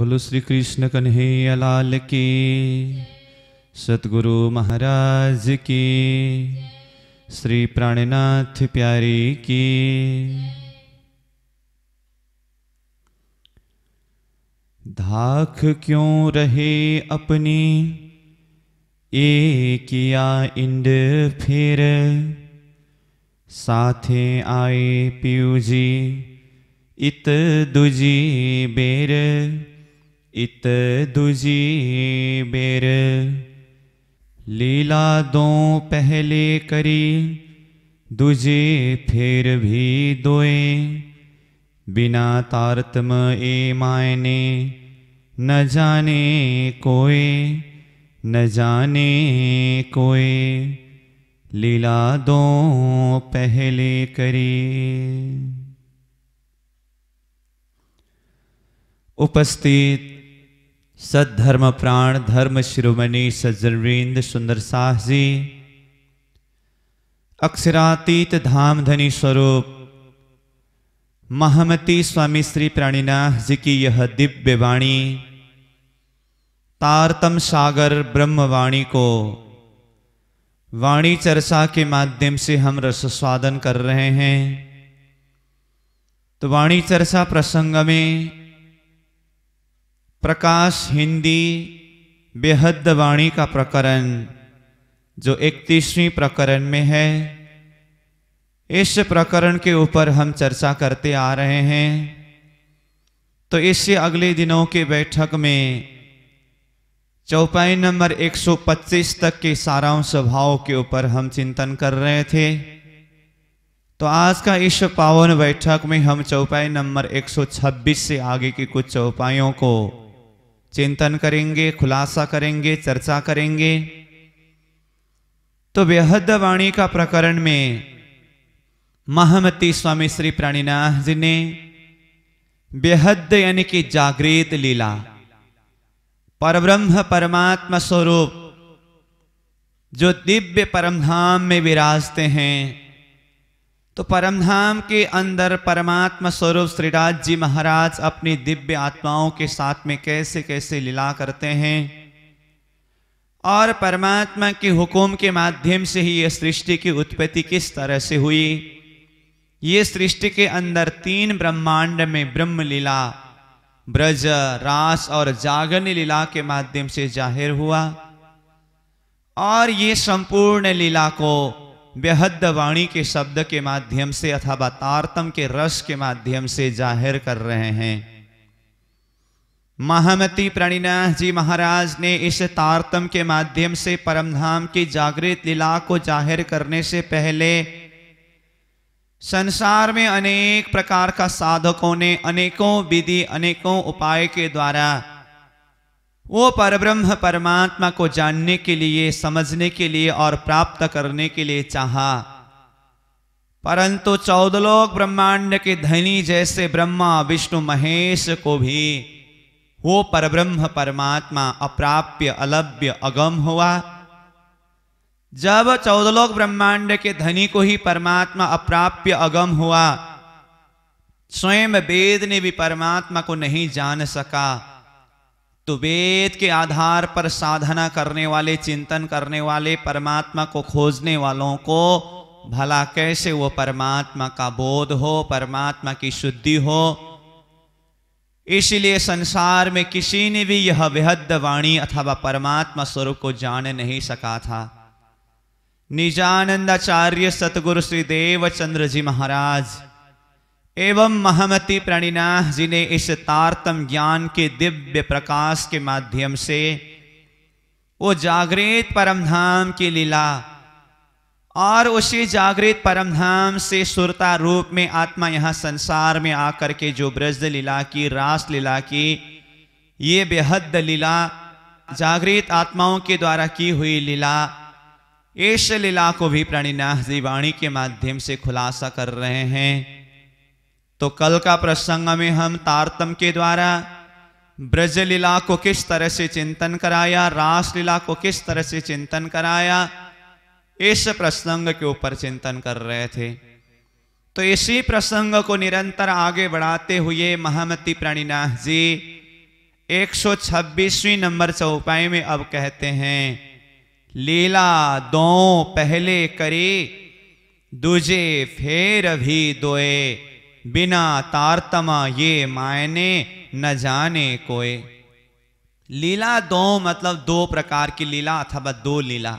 बोलो श्री कृष्ण कन्हैया लाल की सतगुरु महाराज की श्री प्राणनाथ प्यारी की धाख क्यों रहे अपनी ए किया इंड फिर साथे आए जी इत दुजी बेर इत दुजी बेर लीला दो पहले करी दुजे फिर भी दोए बिना तारतम ए मायने न जाने कोए न जाने कोए लीला दो पहले करी उपस्थित सद्धर्म प्राण धर्म शिरोमणि सज्जनवींद सुंदर साह जी अक्षरातीत धाम धनी स्वरूप महामती स्वामी श्री प्राणिनाथ जी की यह दिव्य वाणी तारतम सागर ब्रह्मवाणी को वाणी चर्चा के माध्यम से हम रसस्वादन कर रहे हैं तो वाणी चर्चा प्रसंग में प्रकाश हिंदी बेहद वाणी का प्रकरण जो इकतीसवीं प्रकरण में है इस प्रकरण के ऊपर हम चर्चा करते आ रहे हैं तो इससे अगले दिनों के बैठक में चौपाई नंबर 125 तक के साराओं स्वभाव के ऊपर हम चिंतन कर रहे थे तो आज का इस पावन बैठक में हम चौपाई नंबर 126 से आगे की कुछ चौपाइयों को चिंतन करेंगे खुलासा करेंगे चर्चा करेंगे तो बेहद वाणी का प्रकरण में महामती स्वामी श्री प्राणीनाथ जी ने बेहद यानी कि जागृत लीला परब्रह्म परमात्मा स्वरूप जो दिव्य परमधाम में विराजते हैं तो परमधाम के अंदर परमात्मा स्वरूप श्रीराज जी महाराज अपनी दिव्य आत्माओं के साथ में कैसे कैसे लीला करते हैं और परमात्मा के हुक्म के माध्यम से ही ये सृष्टि की उत्पत्ति किस तरह से हुई ये सृष्टि के अंदर तीन ब्रह्मांड में ब्रह्म लीला ब्रज रास और जागन लीला के माध्यम से जाहिर हुआ और ये संपूर्ण लीला को बेहद वाणी के शब्द के माध्यम से अथवा तारतम के रस के माध्यम से जाहिर कर रहे हैं महामती प्रणिनाथ जी महाराज ने इस तारतम के माध्यम से परमधाम की जागृत लीला को जाहिर करने से पहले संसार में अनेक प्रकार का साधकों ने अनेकों विधि अनेकों उपाय के द्वारा वो परब्रह्म परमात्मा को जानने के लिए समझने के लिए और प्राप्त करने के लिए चाहा परंतु चौदलोक ब्रह्मांड के धनी जैसे ब्रह्मा विष्णु महेश को भी वो परब्रह्म परमात्मा अप्राप्य अलभ्य अगम हुआ जब चौदलोक ब्रह्मांड के धनी को ही परमात्मा अप्राप्य अगम हुआ स्वयं वेद ने भी परमात्मा को नहीं जान सका तो वेद के आधार पर साधना करने वाले चिंतन करने वाले परमात्मा को खोजने वालों को भला कैसे वो परमात्मा का बोध हो परमात्मा की शुद्धि हो इसलिए संसार में किसी ने भी यह विहद वाणी अथवा परमात्मा स्वरूप को जान नहीं सका था निजानंदाचार्य सतगुरु श्री देवचंद्र जी महाराज एवं महामती प्रणिनाह जी ने इस तारतम ज्ञान के दिव्य प्रकाश के माध्यम से वो जागृत परमधाम की लीला और उसी जागृत परमधाम से सुरता रूप में आत्मा यहाँ संसार में आकर के जो ब्रज लीला की रास लीला की ये बेहद लीला जागृत आत्माओं के द्वारा की हुई लीला इस लीला को भी प्रणिनाह जी वाणी के माध्यम से खुलासा कर रहे हैं तो कल का प्रसंग में हम तारतम के द्वारा ब्रज लीला को किस तरह से चिंतन कराया रास लीला को किस तरह से चिंतन कराया इस प्रसंग के ऊपर चिंतन कर रहे थे तो इसी प्रसंग को निरंतर आगे बढ़ाते हुए महामती प्राणीनाथ जी 126वीं नंबर चौपाई में अब कहते हैं लीला दो पहले करी दूजे फेर भी दोए बिना तारतमा ये मायने न जाने कोय लीला दो मतलब दो प्रकार की लीला अथवा दो लीला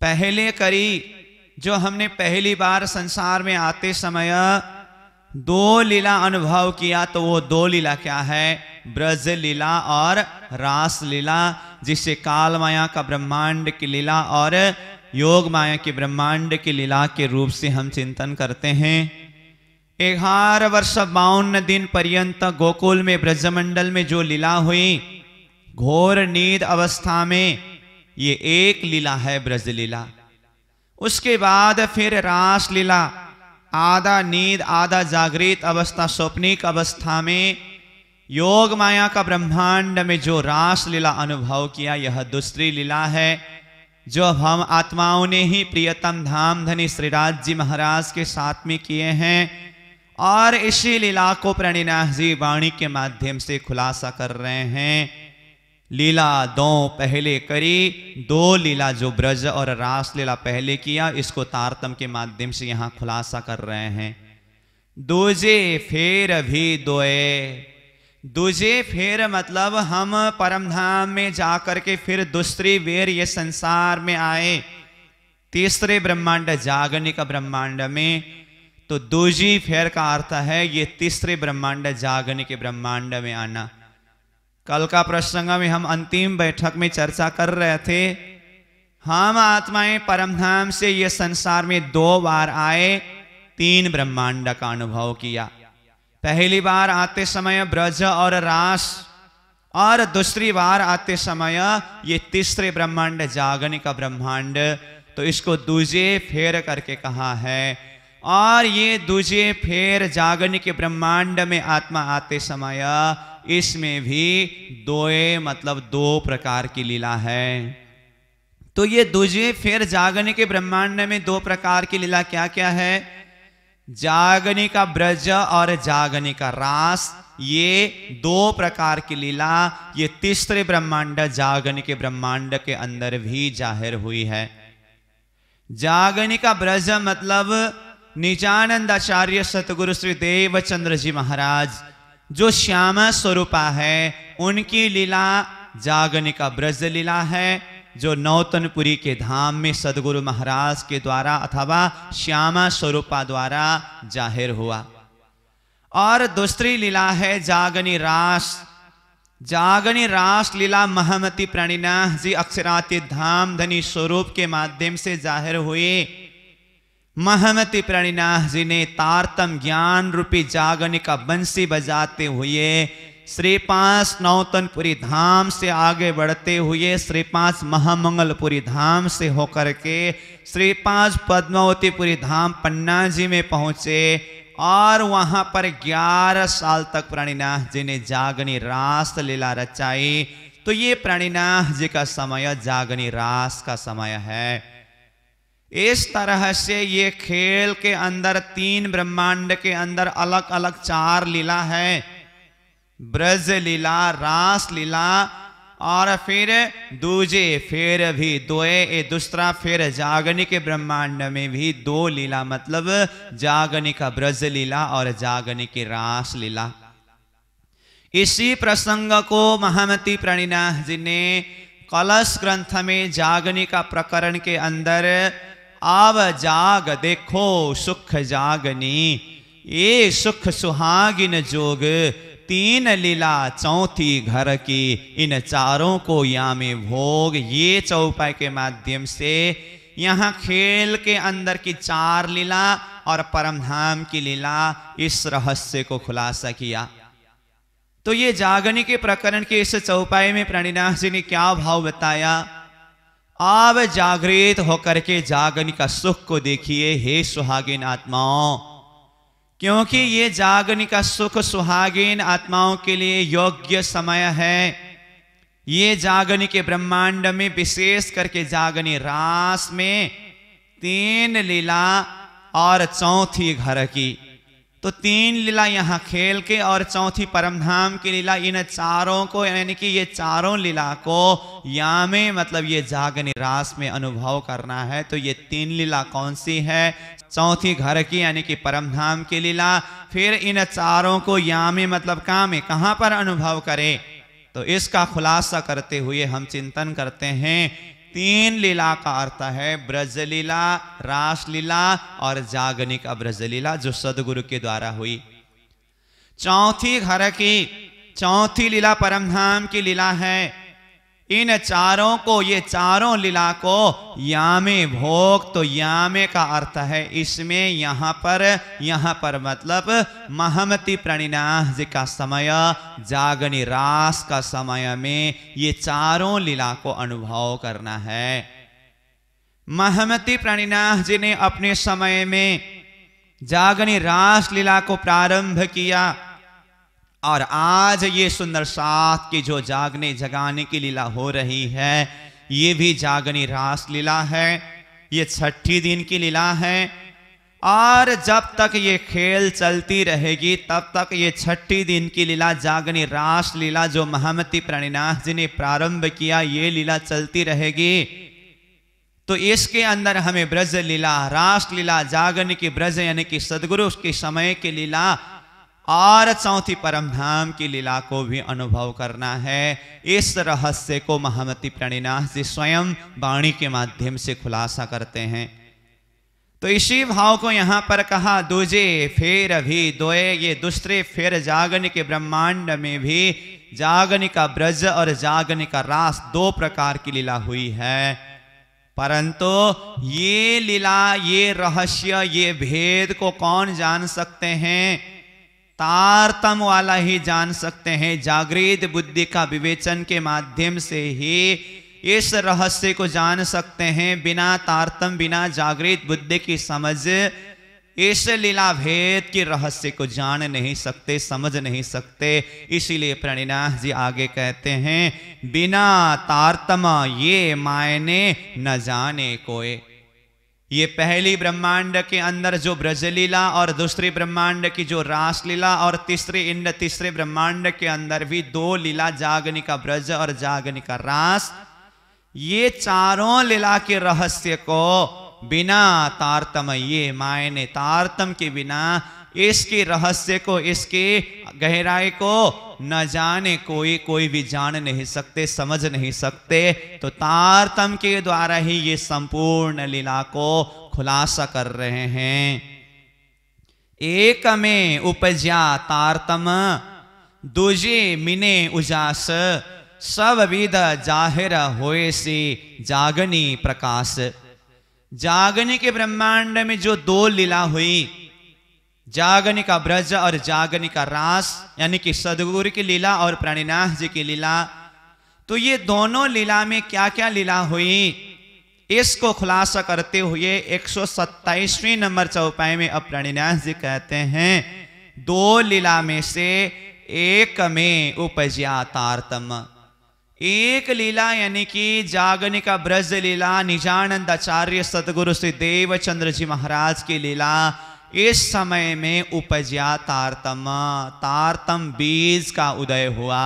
पहले करी जो हमने पहली बार संसार में आते समय दो लीला अनुभव किया तो वो दो लीला क्या है ब्रज लीला और रास लीला जिसे काल माया का ब्रह्मांड की लीला और योग माया के ब्रह्मांड की लीला के रूप से हम चिंतन करते हैं एगार वर्ष बावन दिन पर्यंत गोकुल में ब्रजमंडल में जो लीला हुई घोर नींद अवस्था में ये एक लीला है ब्रज लीला उसके बाद फिर रास लीला आधा नींद आधा जागृत अवस्था स्वप्निक अवस्था में योग माया का ब्रह्मांड में जो रास लीला अनुभव किया यह दूसरी लीला है जो हम आत्माओं ने ही प्रियतम धाम धनी श्रीराज जी महाराज के साथ में किए हैं और इसी लीला को प्रणिनाजी वाणी के माध्यम से खुलासा कर रहे हैं लीला दो पहले करी दो लीला जो ब्रज और रास लीला पहले किया इसको तारतम के माध्यम से यहाँ खुलासा कर रहे हैं दूजे फेर भी दोए दूजे फेर मतलब हम परमधाम में जाकर के फिर दूसरी वेर ये संसार में आए तीसरे ब्रह्मांड जागने का ब्रह्मांड में तो दूजी फेर का अर्थ है ये तीसरे ब्रह्मांड जागने के ब्रह्मांड में आना कल का प्रसंग में हम अंतिम बैठक में चर्चा कर रहे थे हम आत्माएं परमधाम से ये संसार में दो बार आए तीन ब्रह्मांड का अनुभव किया पहली बार आते समय ब्रज और रास और दूसरी बार आते समय ये तीसरे ब्रह्मांड जागने का ब्रह्मांड तो इसको दूजे फेर करके कहा है और ये दूजे फेर जागरण के ब्रह्मांड में आत्मा आते समय इसमें भी दोए मतलब दो प्रकार की लीला है तो ये दूजे फेर जागने के ब्रह्मांड में दो प्रकार की लीला क्या क्या है जागने का ब्रज और जागने का रास ये दो प्रकार की लीला ये तीसरे ब्रह्मांड जागने के ब्रह्मांड के अंदर भी जाहिर हुई है जागनी का ब्रज मतलब निजानंद आचार्य सतगुरु श्री देवचंद्र जी महाराज जो श्यामा स्वरूपा है उनकी लीला जागने का ब्रज लीला है जो नौतनपुरी के धाम में सदगुरु महाराज के द्वारा अथवा श्यामा स्वरूपा द्वारा जाहिर हुआ और दूसरी लीला है जागनी रास जागनी रास लीला महामती प्रणिना जी अक्षराती धाम धनी स्वरूप के माध्यम से जाहिर हुई महमति प्रणिनाथ जी ने तारतम ज्ञान रूपी जागनी का बंसी बजाते हुए पांच नौतनपुरी धाम से आगे बढ़ते हुए पांच महामंगलपुरी धाम से होकर के पांच पद्मावतीपुरी धाम पन्ना जी में पहुँचे और वहाँ पर 11 साल तक प्रणिनाथ जी ने जागनी रास लीला रचाई तो ये प्रणिनाथ जी का समय जागनी रास का समय है इस तरह से ये खेल के अंदर तीन ब्रह्मांड के अंदर अलग अलग चार लीला है ब्रज लीला रास लीला और फिर दूजे फिर भी दोए ए दूसरा फिर जागनी के ब्रह्मांड में भी दो लीला मतलब जागनी का ब्रज लीला और जागनी की रास लीला इसी प्रसंग को महामती प्रणिनाथ जी ने कलश ग्रंथ में जागनी का प्रकरण के अंदर आव जाग देखो सुख जागनी ये सुख सुहागिन जोग तीन लीला चौथी घर की इन चारों को या में भोग ये चौपाई के माध्यम से यहाँ खेल के अंदर की चार लीला और परमधाम की लीला इस रहस्य को खुलासा किया तो ये जागनी के प्रकरण के इस चौपाई में प्रणिनाथ जी ने क्या भाव बताया आव जागृत होकर के जागन का सुख को देखिए हे सुहागिन आत्माओं क्योंकि ये जागन का सुख सुहागिन आत्माओं के लिए योग्य समय है ये जागनी के ब्रह्मांड में विशेष करके जागनी रास में तीन लीला और चौथी घर की तो तीन लीला यहाँ खेल के और चौथी परमधाम की लीला इन चारों को यानी कि ये चारों लीला को में मतलब ये जागनी रास में अनुभव करना है तो ये तीन लीला कौन सी है चौथी घर की यानी कि परमधाम की लीला फिर इन चारों को यामे मतलब कहाँ में कहाँ पर अनुभव करें तो इसका खुलासा करते हुए हम चिंतन करते हैं तीन लीला का अर्थ है ब्रजलीला रासलीला और जागनिक ब्रजलीला जो सदगुरु के द्वारा हुई चौथी घर की चौथी लीला परमधाम की लीला है इन चारों को ये चारों लीला को यामे भोग तो यामे का अर्थ है इसमें यहाँ पर यहाँ पर मतलब महमति प्रणिनाह जी का समय जागनी रास का समय में ये चारों लीला को अनुभव करना है महमति प्रणिनाह जी ने अपने समय में जागनी रास लीला को प्रारंभ किया और आज ये सुंदर सात की जो जागने जगाने की लीला हो रही है ये भी जागनी रास लीला है ये छठी दिन की लीला है और जब तक ये खेल चलती रहेगी तब तक ये छठी दिन की लीला जागनी रास लीला जो महामती प्रणिनाथ जी ने प्रारंभ किया ये लीला चलती रहेगी तो इसके अंदर हमें ब्रज लीला रास लीला जागन की ब्रज यानी कि सदगुरु उसके समय की लीला और चौथी परमधाम की लीला को भी अनुभव करना है इस रहस्य को महामती प्रणिनाथ जी स्वयं वाणी के माध्यम से खुलासा करते हैं तो इसी भाव को यहां पर कहा दूजे फिर भी दोए ये दूसरे फिर जागन के ब्रह्मांड में भी जागन का ब्रज और जागन का रास दो प्रकार की लीला हुई है परंतु ये लीला ये रहस्य ये भेद को कौन जान सकते हैं तारतम वाला ही जान सकते हैं जागृत बुद्धि का विवेचन के माध्यम से ही इस रहस्य को जान सकते हैं बिना तारतम बिना जागृत बुद्धि की समझ इस लीला भेद के रहस्य को जान नहीं सकते समझ नहीं सकते इसीलिए प्रणिनाथ जी आगे कहते हैं बिना तारतम ये मायने न जाने कोई ये पहली ब्रह्मांड के अंदर जो ब्रजलीला और दूसरी ब्रह्मांड की जो रासलीला और तीसरी इंड तीसरे ब्रह्मांड के अंदर भी दो लीला जागनी का ब्रज और जागनी का रास ये चारों लीला के रहस्य को बिना तारतम ये मायने तारतम के बिना इसकी रहस्य को इसकी गहराई को न जाने कोई कोई भी जान नहीं सकते समझ नहीं सकते तो तारतम के द्वारा ही ये संपूर्ण लीला को खुलासा कर रहे हैं एक में उपजा तारतम दूजे मिने उजास सब विध जाहिर होए जागनी प्रकाश जागनी के ब्रह्मांड में जो दो लीला हुई जागनी का ब्रज और जागनी का रास यानी कि सदगुरु की लीला और प्राणीनाथ जी की लीला तो ये दोनों लीला में क्या क्या लीला हुई इसको खुलासा करते हुए एक नंबर चौपाई में अब प्राणीनाथ जी कहते हैं दो लीला में से एक में उपजया तारतम एक लीला यानी कि जागनी का ब्रज लीला निजानंद आचार्य सदगुरु श्री देवचंद्र जी महाराज की लीला इस समय में उपजा तारतम तारतम बीज का उदय हुआ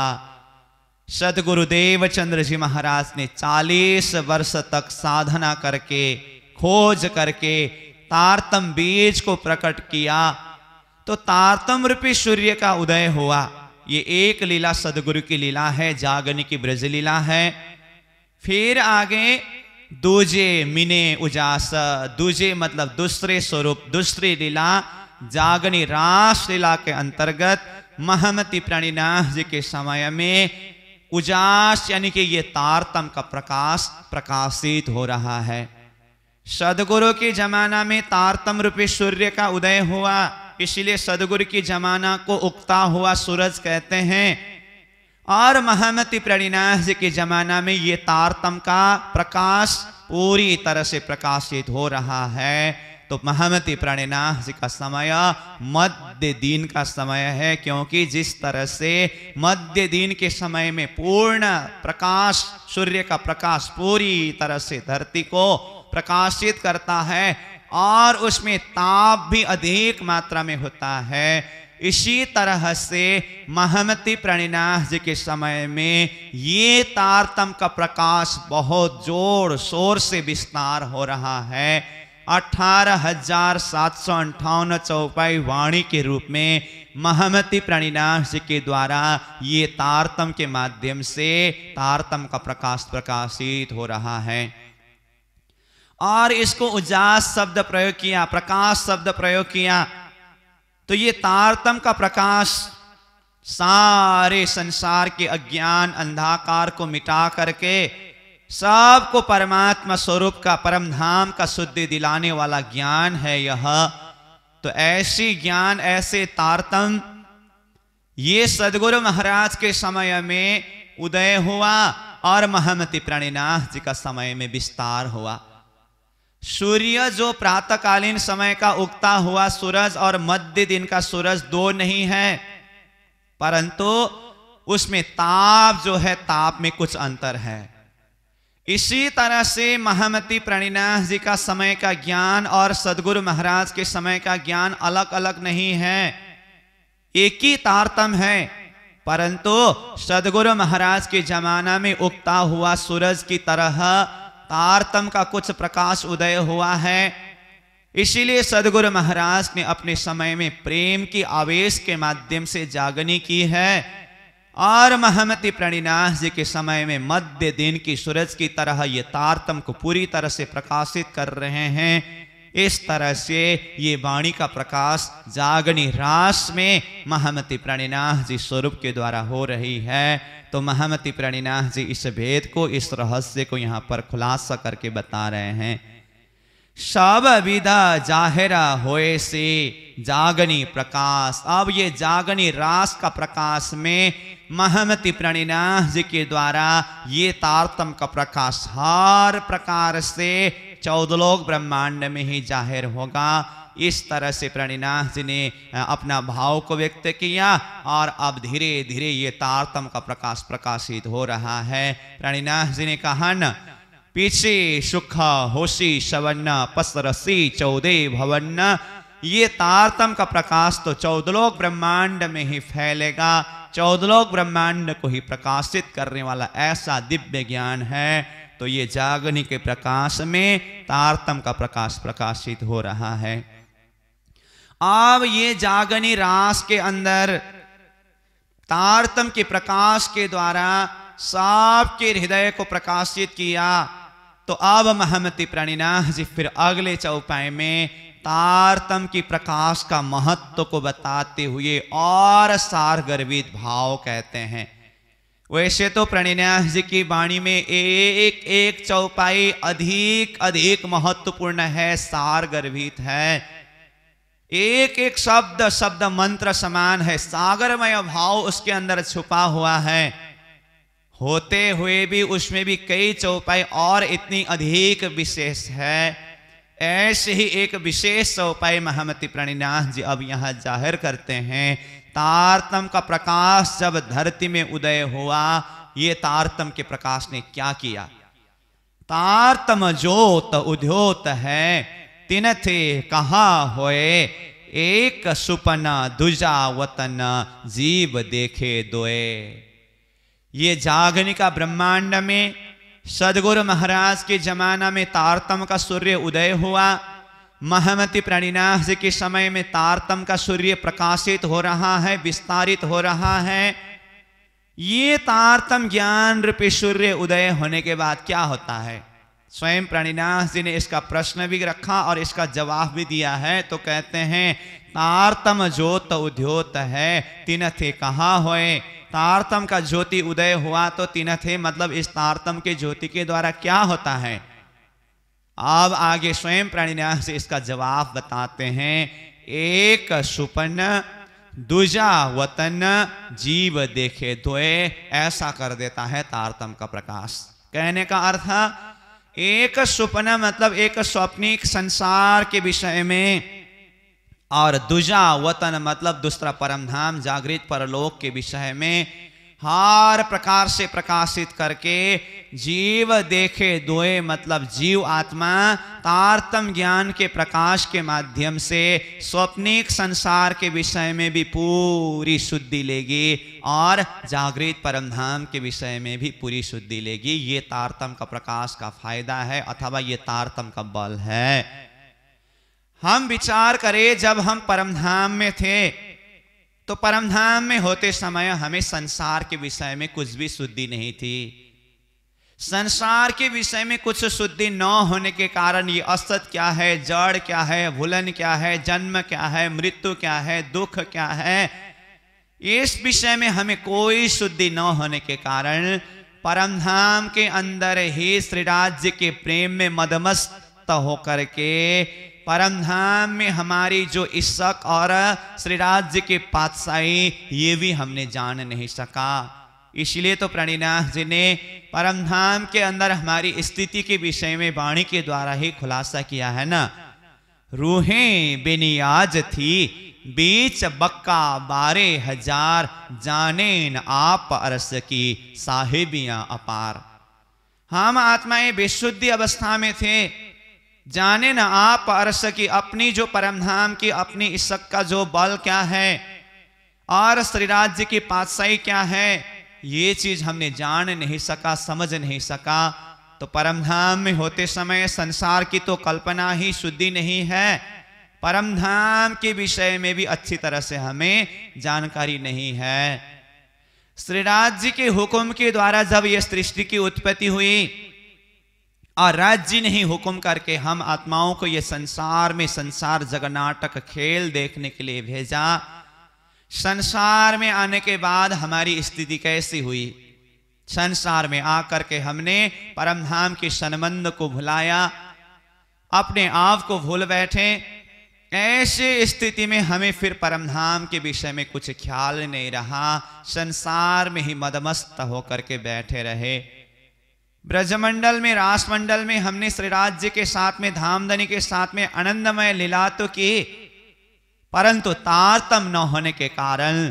सदगुरुदेव चंद्र जी महाराज ने 40 वर्ष तक साधना करके खोज करके तारतम बीज को प्रकट किया तो तारतम रूपी सूर्य का उदय हुआ ये एक लीला सदगुरु की लीला है जागनी की ब्रज लीला है फिर आगे दूजे मिने उजास दूजे मतलब दूसरे स्वरूप दूसरी लीला जागनी रास लीला के अंतर्गत महमती प्रणिनाथ जी के समय में उजास यानी कि ये तारतम का प्रकाश प्रकाशित हो रहा है सदगुरु के जमाना में तारतम रूपी सूर्य का उदय हुआ इसलिए सदगुरु की जमाना को उगता हुआ सूरज कहते हैं और महमति प्रणिनाश के ज़माना में ये तारतम का प्रकाश पूरी तरह से प्रकाशित हो रहा है तो महमति प्रणिनाश का समय मध्य दिन का समय है क्योंकि जिस तरह से मध्य दिन के समय में पूर्ण प्रकाश सूर्य का प्रकाश पूरी तरह से धरती को प्रकाशित करता है और उसमें ताप भी अधिक मात्रा में होता है इसी तरह से महमति प्रणिनाथ जी के समय में ये तारतम का प्रकाश बहुत जोर शोर से विस्तार हो रहा है अठारह हजार सात सौ अंठावन चौपाई वाणी के रूप में महमति प्रणिनाश जी के द्वारा ये तारतम के माध्यम से तारतम का प्रकाश प्रकाशित हो रहा है और इसको उजास शब्द प्रयोग किया प्रकाश शब्द प्रयोग किया तो ये तारतम का प्रकाश सारे संसार के अज्ञान अंधाकार को मिटा करके सबको परमात्मा स्वरूप का परम धाम का शुद्धि दिलाने वाला ज्ञान है यह तो ऐसी ज्ञान ऐसे तारतम ये सदगुरु महाराज के समय में उदय हुआ और महामति प्रणिनाथ जी का समय में विस्तार हुआ सूर्य जो प्रातकालीन समय का उगता हुआ सूरज और मध्य दिन का सूरज दो नहीं है परंतु उसमें ताप जो है ताप में कुछ अंतर है इसी तरह से महामती प्रणिनाथ जी का समय का ज्ञान और सदगुरु महाराज के समय का ज्ञान अलग अलग नहीं है एक ही तारतम है परंतु सदगुरु महाराज के जमाना में उगता हुआ सूरज की तरह तारतम का कुछ प्रकाश उदय हुआ है इसीलिए सदगुरु महाराज ने अपने समय में प्रेम की आवेश के माध्यम से जागनी की है और महमति प्रणिनाथ जी के समय में मध्य दिन की सूरज की तरह ये तारतम को पूरी तरह से प्रकाशित कर रहे हैं इस तरह से ये वाणी का प्रकाश जागनी रास में महामती प्रणिनाह जी स्वरूप के द्वारा हो रही है तो महामती प्रणिनाह जी इस भेद को इस रहस्य को यहाँ पर खुलासा करके बता रहे हैं सब विदा जाहिरा होए से जागनी प्रकाश अब ये जागनी रास का प्रकाश में महामति प्रणिनाथ जी के द्वारा ये तारतम का प्रकाश हर प्रकार से चौदह लोग ब्रह्मांड में ही जाहिर होगा इस तरह से प्रणिनाथ जी ने अपना भाव को व्यक्त किया और अब धीरे धीरे ये तारतम का प्रकाश प्रकाशित हो रहा है प्रणिनाथ जी ने कहा न पीछे सुख होशी सवन्न पसरसी चौदे भवन्न ये तारतम का प्रकाश तो चौदलोक ब्रह्मांड में ही फैलेगा चौदलोक ब्रह्मांड को ही प्रकाशित करने वाला ऐसा दिव्य ज्ञान है तो ये जागनी के प्रकाश में तारतम का प्रकाश प्रकाशित हो रहा है अब ये जागनी रास के अंदर तारतम के प्रकाश के द्वारा सबके हृदय को प्रकाशित किया तो अब महमति प्रणिना जी फिर अगले चौपाई में तारतम की प्रकाश का महत्व को बताते हुए और सार गर्वित भाव कहते हैं वैसे तो प्रणिन्यास जी की वाणी में एक एक चौपाई अधिक अधिक महत्वपूर्ण है सार गर्भित है एक एक शब्द शब्द मंत्र समान है सागरमय भाव उसके अंदर छुपा हुआ है होते हुए भी उसमें भी कई चौपाई और इतनी अधिक विशेष है ऐसे ही एक विशेष चौपाई महामती प्रणिनाथ जी अब यहां जाहिर करते हैं तारतम का प्रकाश जब धरती में उदय हुआ ये तारतम के प्रकाश ने क्या किया तारतम ज्योत उद्योत है तिन थे कहा होए एक सुपन दुजा वतन जीव देखे दोए ये जागनी का ब्रह्मांड में सदगुरु महाराज के जमाना में तारतम का सूर्य उदय हुआ महमति प्रणिनाह के समय में तारतम का सूर्य प्रकाशित हो रहा है विस्तारित हो रहा है ये तारतम ज्ञान रूपी सूर्य उदय होने के बाद क्या होता है स्वयं प्रणिनाथ जी ने इसका प्रश्न भी रखा और इसका जवाब भी दिया है तो कहते हैं तारतम ज्योत उद्योत है तिनथे कहा होए तारतम का ज्योति उदय हुआ तो तीनथे मतलब इस तारतम के ज्योति के द्वारा क्या होता है अब आगे स्वयं प्राणिन्यास इसका जवाब बताते हैं एक सुपन दुजा वतन जीव देखे धोए ऐसा कर देता है तारतम का प्रकाश कहने का अर्थ एक सुपन मतलब एक स्वप्निक संसार के विषय में और दुजा वतन मतलब दूसरा परमधाम जागृत परलोक के विषय में हर प्रकार से प्रकाशित करके जीव देखे दोए मतलब जीव आत्मा तारतम ज्ञान के प्रकाश के माध्यम से स्वप्निक संसार के विषय में भी पूरी शुद्धि लेगी और जागृत परमधाम के विषय में भी पूरी शुद्धि लेगी ये तारतम का प्रकाश का फायदा है अथवा ये तारतम का बल है हम विचार करें जब हम परमधाम में थे तो परमधाम में होते समय हमें संसार के विषय में कुछ भी शुद्धि नहीं थी संसार के विषय में कुछ शुद्धि न होने के कारण ये असत क्या है जड़ क्या है भूलन क्या है जन्म क्या है मृत्यु क्या है दुख क्या है इस विषय में हमें कोई शुद्धि न होने के कारण परमधाम के अंदर ही श्रीराज्य के प्रेम में मदमस्त होकर के परम धाम में हमारी जो इशक और जी के पातशाही ये भी हमने जान नहीं सका इसलिए तो प्रणिनाथ जी ने परम धाम के अंदर हमारी स्थिति के विषय में वाणी के द्वारा ही खुलासा किया है ना रूहें बेनियाज थी बीच बक्का बारे हजार जाने न आप अरस की साहिबियां अपार हम आत्माएं बेशुद्धि अवस्था में थे जाने ना आप अर्श की अपनी जो परमधाम की अपनी इशक का जो बल क्या है और श्रीराज्य की पातशाही क्या है ये चीज हमने जान नहीं सका समझ नहीं सका तो परमधाम में होते समय संसार की तो कल्पना ही शुद्धि नहीं है परमधाम के विषय में भी अच्छी तरह से हमें जानकारी नहीं है श्रीराज जी के हुक्म के द्वारा जब यह सृष्टि की उत्पत्ति हुई और राज्य नहीं हुक्म करके हम आत्माओं को यह संसार में संसार जगनाटक खेल देखने के लिए भेजा संसार में आने के बाद हमारी स्थिति कैसी हुई संसार में आकर के हमने परमधाम के संबंध को भुलाया अपने आप को भूल बैठे ऐसी स्थिति में हमें फिर परमधाम के विषय में कुछ ख्याल नहीं रहा संसार में ही मदमस्त होकर के बैठे रहे ब्रजमंडल में रासमंडल में हमने श्रीराज्य के साथ में धामधनी के साथ में आनंदमय लीला तो की परंतु तारतम न होने के कारण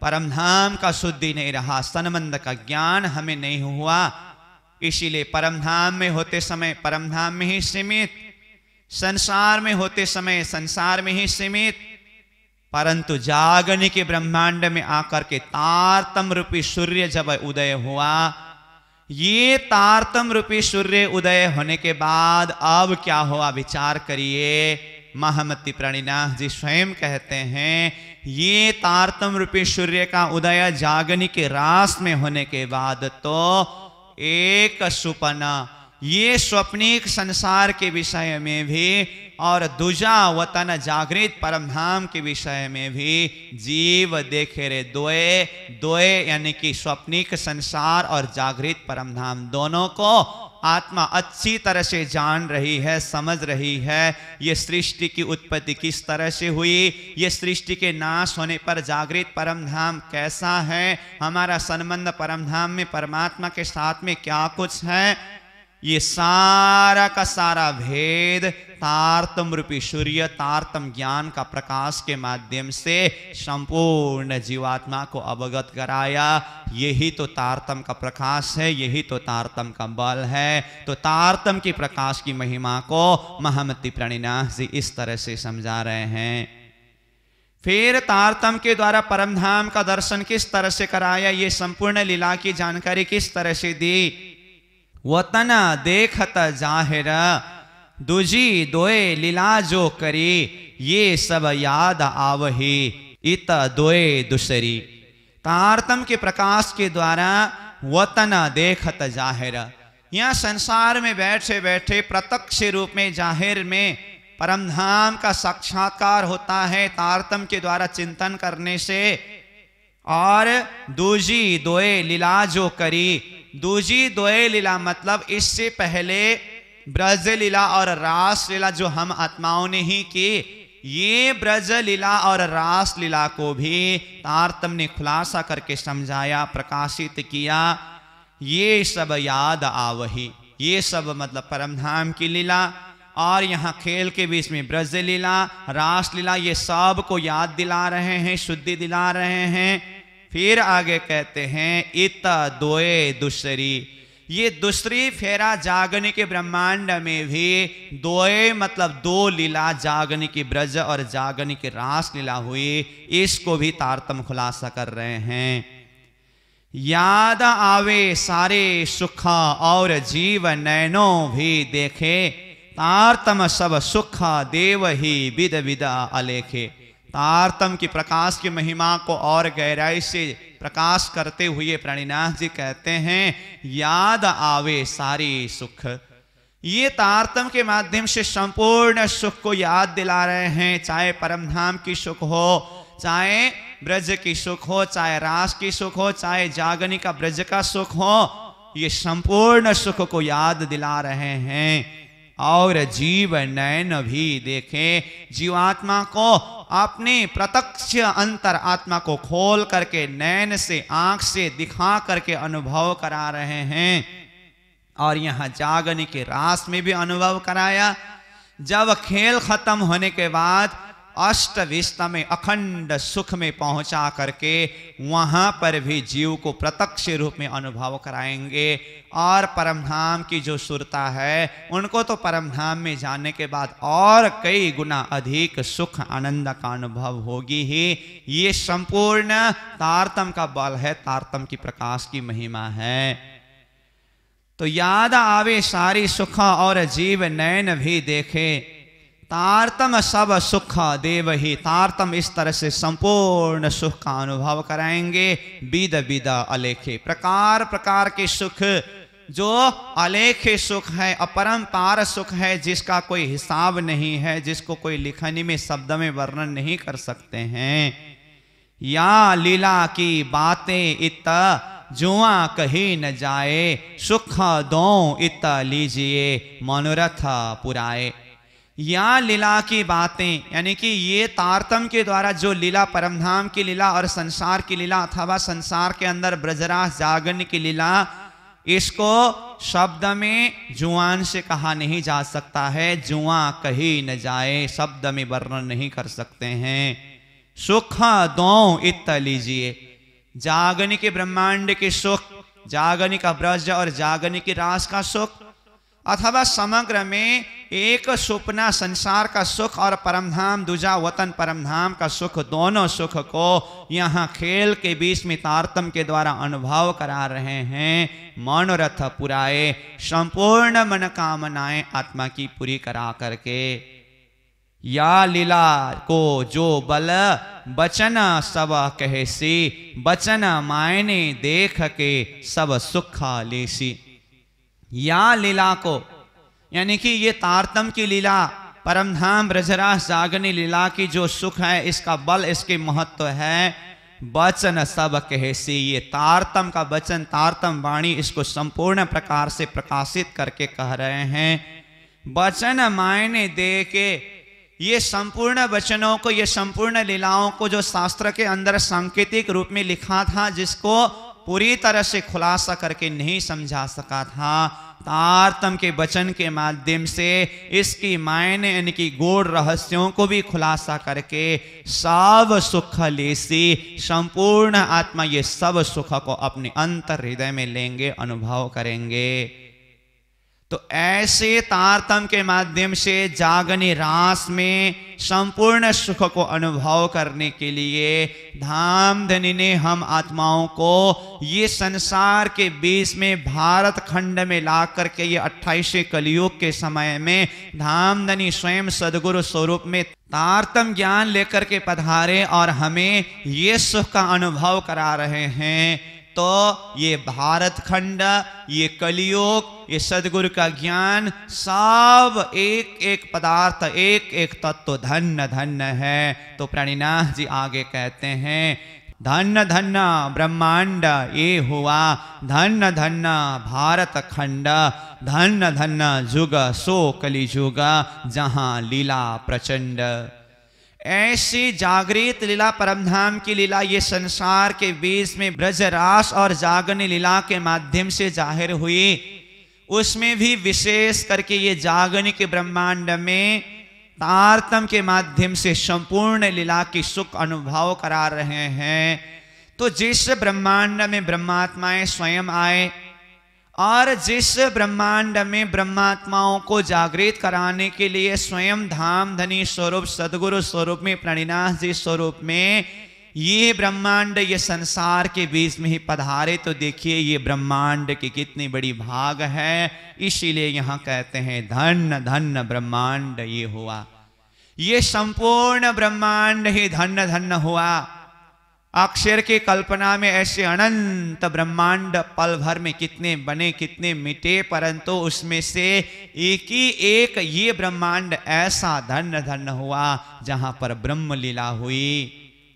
परमधाम का शुद्धि नहीं रहा सनमंद का ज्ञान हमें नहीं हुआ इसीलिए परमधाम में होते समय परमधाम में ही सीमित संसार में होते समय संसार में ही सीमित परंतु जागने के ब्रह्मांड में आकर के तारतम रूपी सूर्य जब उदय हुआ ये तारतम रूपी सूर्य उदय होने के बाद अब क्या हुआ विचार करिए महामति प्रणिनाथ जी स्वयं कहते हैं ये तारतम रूपी सूर्य का उदय जागनी के रास में होने के बाद तो एक सुपना ये स्वप्निक संसार के विषय में भी और दुजा वतन जागृत परमधाम के विषय में भी जीव देखे रे दोए दोए यानी कि स्वप्निक संसार और जागृत परमधाम दोनों को आत्मा अच्छी तरह से जान रही है समझ रही है ये सृष्टि की उत्पत्ति किस तरह से हुई ये सृष्टि के नाश होने पर जागृत परम धाम कैसा है हमारा संबंध परम धाम में परमात्मा के साथ में क्या कुछ है ये सारा का सारा भेद तारतम रूपी सूर्य तारतम ज्ञान का प्रकाश के माध्यम से संपूर्ण जीवात्मा को अवगत कराया यही तो तारतम का प्रकाश है यही तो तारतम का बल है तो तारतम की प्रकाश की महिमा को महामती प्रणिनाथ जी इस तरह से समझा रहे हैं फिर तारतम के द्वारा परमधाम का दर्शन किस तरह से कराया ये संपूर्ण लीला की जानकारी किस तरह से दी वतना देखत जाहिर दुजी दोए लीला जो करी ये सब याद आवही इत दोए दुसरी तारतम के प्रकाश के द्वारा वतन देखत जाहिर यह संसार में बैठे बैठे प्रत्यक्ष रूप में जाहिर में परमधाम का साक्षात्कार होता है तारतम के द्वारा चिंतन करने से और दूजी दोए लीला जो करी दूजी दोए लीला मतलब इससे पहले ब्रज लीला और रास लीला जो हम आत्माओं ने ही की ये ब्रज लीला और रास लीला को भी तारतम ने खुलासा करके समझाया प्रकाशित किया ये सब याद आवही ये सब मतलब परमधाम की लीला और यहाँ खेल के बीच में ब्रज लीला रास लीला ये सब को याद दिला रहे हैं शुद्धि दिला रहे हैं फिर आगे कहते हैं इत दोए दूसरी ये दूसरी फेरा जागने के ब्रह्मांड में भी दोए मतलब दो लीला जागने की ब्रज और जागने की रास लीला हुई इसको भी तारतम खुलासा कर रहे हैं याद आवे सारे सुख और जीव नैनो भी देखे तारतम सब सुख देव ही विद विदा अलेखे तारतम की प्रकाश की महिमा को और गहराई से प्रकाश करते हुए प्रणिनाथ जी कहते हैं याद आवे सारी सुख ये तारतम के माध्यम से संपूर्ण सुख को याद दिला रहे हैं चाहे परमधाम की सुख हो चाहे ब्रज की सुख हो चाहे रास की सुख हो चाहे जागनी का ब्रज का सुख हो ये संपूर्ण सुख को याद दिला रहे हैं और जीव नयन भी देखें जीवात्मा को अपने प्रत्यक्ष अंतर आत्मा को खोल करके नयन से आंख से दिखा करके अनुभव करा रहे हैं और यहाँ जागने के रास में भी अनुभव कराया जब खेल खत्म होने के बाद अष्ट विस्तम में अखंड सुख में पहुंचा करके वहां पर भी जीव को प्रत्यक्ष रूप में अनुभव कराएंगे और परमधाम की जो सुरता है उनको तो परमधाम में जाने के बाद और कई गुना अधिक सुख आनंद का अनुभव होगी ही ये संपूर्ण तारतम का बल है तारतम की प्रकाश की महिमा है तो याद आवे सारी सुख और जीव नयन भी देखे तारतम सब सुख देव ही तारतम इस तरह से संपूर्ण सुख का अनुभव कराएंगे विद विदा अलेखे प्रकार प्रकार के सुख जो अलेखे सुख है अपरंपार सुख है जिसका कोई हिसाब नहीं है जिसको कोई लिखनी में शब्द में वर्णन नहीं कर सकते हैं या लीला की बातें इत जुआ कही न जाए सुख दो इत लीजिए मनोरथ पुराए या लीला की बातें यानी कि ये तारतम के द्वारा जो लीला परमधाम की लीला और संसार की लीला अथवा संसार के अंदर ब्रजरास जागरण की लीला इसको शब्द में जुआन से कहा नहीं जा सकता है जुआ कही न जाए शब्द में वर्णन नहीं कर सकते हैं सुख दो इत लीजिए जागनी के ब्रह्मांड के सुख जागनी का ब्रज और जागनी की रास का सुख अथवा समग्र में एक सुपना संसार का सुख और परमधाम दूजा वतन परमधाम का सुख दोनों सुख को यहाँ खेल के बीच में तारतम के द्वारा अनुभव करा रहे हैं मनोरथ पुराए संपूर्ण मनोकामनाएं आत्मा की पूरी करा करके या लीला को जो बल बचन सब कहसी बचन मायने देख के सब सुख लेसी या लीला को यानी कि ये तारतम की लीला परमधाम ब्रजराज जागनी लीला की जो सुख है इसका बल इसके महत्व है वचन सब कहसी ये तारतम का वचन तारतम वाणी इसको संपूर्ण प्रकार से प्रकाशित करके कह रहे हैं वचन मायने दे के ये संपूर्ण वचनों को ये संपूर्ण लीलाओं को जो शास्त्र के अंदर सांकेतिक रूप में लिखा था जिसको पूरी तरह से खुलासा करके नहीं समझा सका था तारतम के वचन के माध्यम से इसकी मायने इनकी गोड़ रहस्यों को भी खुलासा करके सब सुख ले संपूर्ण आत्मा ये सब सुख को अपने अंतर हृदय में लेंगे अनुभव करेंगे तो ऐसे तारतम के माध्यम से जागने रास में संपूर्ण सुख को अनुभव करने के लिए धाम धनी ने हम आत्माओं को ये संसार के बीच में भारत खंड में ला करके ये अट्ठाईसवें कलयुग के समय में धाम धनी स्वयं सदगुरु स्वरूप में तारतम ज्ञान लेकर के पधारे और हमें ये सुख का अनुभव करा रहे हैं तो ये भारत खंड ये कलियोग ये सदगुरु का ज्ञान सब एक एक पदार्थ एक एक तत्व धन्य धन्य है तो प्रणिनाथ जी आगे कहते हैं धन्य धन्य ब्रह्मांड ये हुआ धन्य धन्य भारत खंड धन धन्य जुग सो कलि जुग जहाँ लीला प्रचंड ऐसी जागृत लीला परमधाम की लीला ये संसार के बीच में ब्रजरास और जागन लीला के माध्यम से जाहिर हुई उसमें भी विशेष करके ये जागन के ब्रह्मांड में तारतम के माध्यम से संपूर्ण लीला की सुख अनुभव करा रहे हैं तो जिस ब्रह्मांड में ब्रह्मात्माएं स्वयं आए और जिस ब्रह्मांड में ब्रह्मात्माओं को जागृत कराने के लिए स्वयं धाम धनी स्वरूप सदगुरु स्वरूप में प्रणिनाथ जी स्वरूप में ये ब्रह्मांड ये संसार के बीच में ही पधारे तो देखिए ये ब्रह्मांड की कितनी बड़ी भाग है इसीलिए यहाँ कहते हैं धन धन ब्रह्मांड ये हुआ ये संपूर्ण ब्रह्मांड ही धन धन हुआ अक्षर के कल्पना में ऐसे अनंत ब्रह्मांड पल भर में कितने बने कितने मिटे परंतु उसमें से एक ही एक ये ब्रह्मांड ऐसा धन्य धन्य हुआ जहां पर ब्रह्म लीला हुई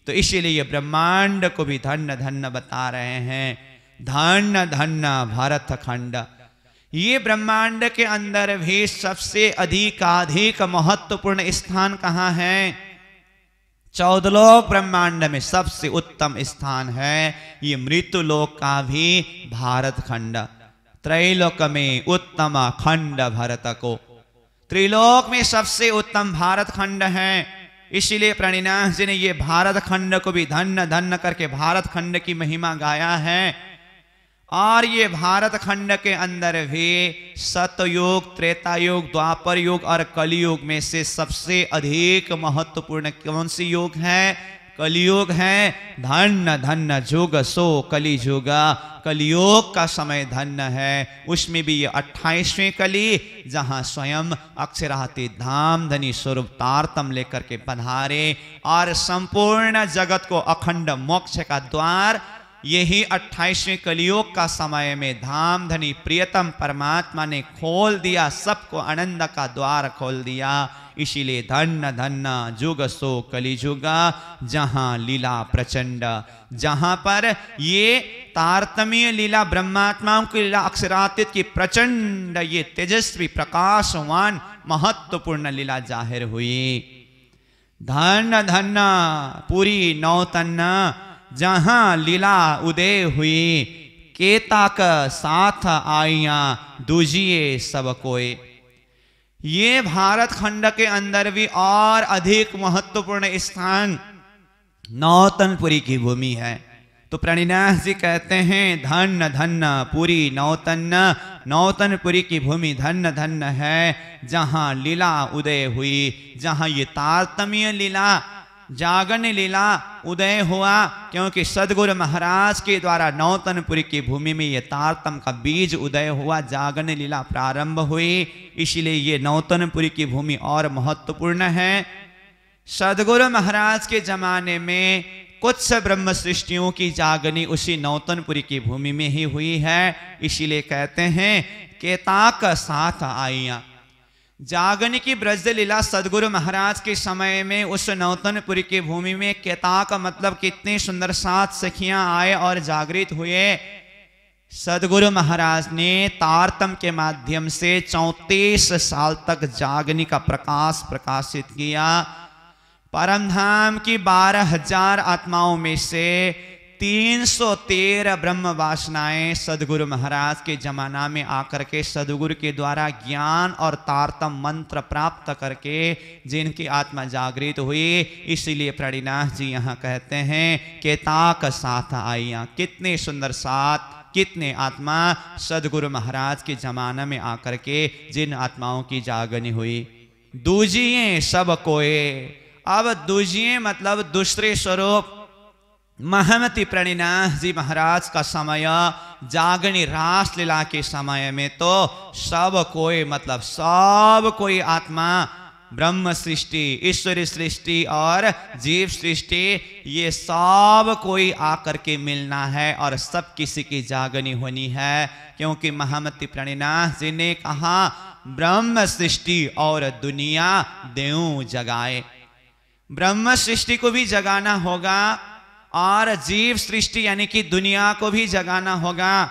तो इसीलिए ये ब्रह्मांड को भी धन्य धन्य बता रहे हैं धन्य धन्य भारत खंड ये ब्रह्मांड के अंदर भी सबसे अधिकाधिक महत्वपूर्ण स्थान कहाँ है चौदलोक ब्रह्मांड में सबसे उत्तम स्थान है ये मृत्यु लोक का भी भारत खंड त्रैलोक में उत्तम खंड भरत को त्रिलोक में सबसे उत्तम भारत खंड है इसीलिए प्रणिनाथ जी ने ये भारत खंड को भी धन्य धन्य करके भारत खंड की महिमा गाया है और ये भारत खंड के अंदर भी सतयुग त्रेता युग द्वापर युग और कलयुग में से सबसे अधिक महत्वपूर्ण कौन सी युग है कलयुग है धन धन जुग सो कली जुग कलयुग का समय धन है उसमें भी ये अट्ठाईसवीं कली जहाँ स्वयं अक्षराती धाम धनी स्वरूप तारतम लेकर के पधारे और संपूर्ण जगत को अखंड मोक्ष का द्वार यही अट्ठाईसवें कलियोग का समय में धाम धनी प्रियतम परमात्मा ने खोल दिया सबको आनंद का द्वार खोल दिया इसीलिए धन्य धन्य जुग सो कली जुग जहां लीला प्रचंड जहां पर ये तारतम्य लीला ब्रह्मात्माओं की लीला अक्षरातीत की प्रचंड ये तेजस्वी प्रकाशवान महत्वपूर्ण लीला जाहिर हुई धन्य धन्य पूरी नौतन्ना जहां लीला उदय हुई केता का साथ आईया दूजिए सब कोई ये भारत खंड के अंदर भी और अधिक महत्वपूर्ण स्थान नौतनपुरी की भूमि है तो प्रणिनाथ जी कहते हैं धन धन पुरी नौतन नौतनपुरी की भूमि धन धन है जहां लीला उदय हुई जहां ये तारतम्य लीला जागरण लीला उदय हुआ क्योंकि सदगुरु महाराज के द्वारा नौतनपुरी की भूमि में ये तारतम का बीज उदय हुआ जागरण लीला प्रारंभ हुई इसलिए ये नौतनपुरी की भूमि और महत्वपूर्ण है सदगुरु महाराज के जमाने में कुछ ब्रह्म सृष्टियों की जागनी उसी नौतनपुरी की भूमि में ही हुई है इसीलिए कहते हैं केताक साथ आइया जागन की ब्रज लीला सदगुरु महाराज के समय में उस नौतनपुरी की भूमि में केता का मतलब कितने सुंदर सात सखियां आए और जागृत हुए सदगुरु महाराज ने तारतम के माध्यम से चौतीस साल तक जागनी का प्रकाश प्रकाशित किया परमधाम की बारह हजार आत्माओं में से 313 ब्रह्म वासनाएं सदगुरु महाराज के जमाना में आकर के सदगुरु के द्वारा ज्ञान और तारतम मंत्र प्राप्त करके जिनकी आत्मा जागृत हुई इसीलिए प्रणिनाथ जी यहाँ कहते हैं के ताक साथ आइया कितने सुंदर साथ कितने आत्मा सदगुरु महाराज के जमाना में आकर के जिन आत्माओं की जागनी हुई दूजिए सब कोए अब दूजिए मतलब दूसरे स्वरूप महमति प्रणिनाथ जी महाराज का समय जागणी रास लीला के समय में तो सब कोई मतलब सब कोई आत्मा ब्रह्म सृष्टि ईश्वरी सृष्टि और जीव सृष्टि ये सब कोई आकर के मिलना है और सब किसी की जागनी होनी है क्योंकि महामती प्रणिनाथ जी ने कहा ब्रह्म सृष्टि और दुनिया देव जगाए ब्रह्म सृष्टि को भी जगाना होगा और जीव सृष्टि यानी कि दुनिया को भी जगाना होगा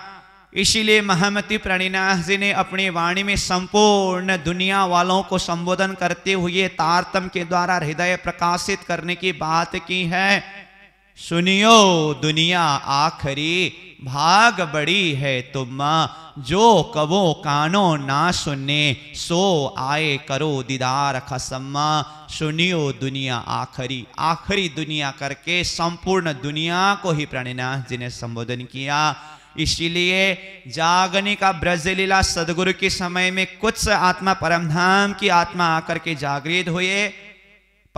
इसीलिए महामती प्रणिनाथ जी ने अपनी वाणी में संपूर्ण दुनिया वालों को संबोधन करते हुए तारतम के द्वारा हृदय प्रकाशित करने की बात की है सुनियो दुनिया आखरी भाग बड़ी है तुम जो कबो कानो ना सुने सो आए करो दीदार खसम्मा सुनियो दुनिया आखरी आखरी दुनिया करके संपूर्ण दुनिया को ही प्रणिनाथ जी ने संबोधन किया इसीलिए जागने का ब्रजलीला सदगुरु के समय में कुछ आत्मा परमधाम की आत्मा आकर के जागृत हुए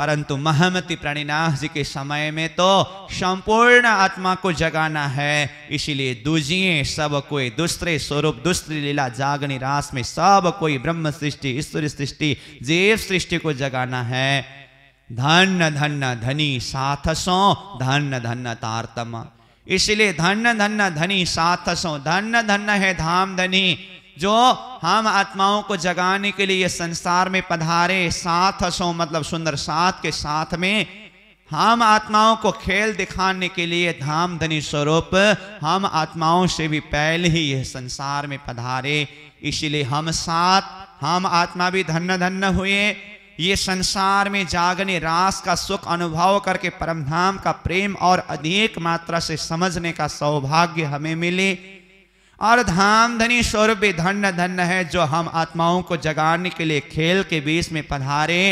परंतु महमति प्रणिनाथ जी के समय में तो संपूर्ण आत्मा को जगाना है इसीलिए दूजिए सब कोई दूसरे स्वरूप दूसरी लीला जागनी रास में सब कोई ब्रह्म सृष्टि ईश्वर सृष्टि जीव सृष्टि को जगाना है धन धन धनी साथ सो धन धन तारतम इसलिए धन धन धनी साथ सो धन धन है धाम धनी जो हम आत्माओं को जगाने के लिए संसार में पधारे साथ सो मतलब सुंदर साथ के साथ में हम आत्माओं को खेल दिखाने के लिए धाम धनी स्वरूप हम आत्माओं से भी पहले ही यह संसार में पधारे इसलिए हम साथ हम आत्मा भी धन्य धन्य हुए ये संसार में जागने रास का सुख अनुभव करके परमधाम का प्रेम और अधिक मात्रा से समझने का सौभाग्य हमें मिले और धाम धनी स्वरूप भी धन्य धन्य है जो हम आत्माओं को जगाने के लिए खेल के बीच में पधारे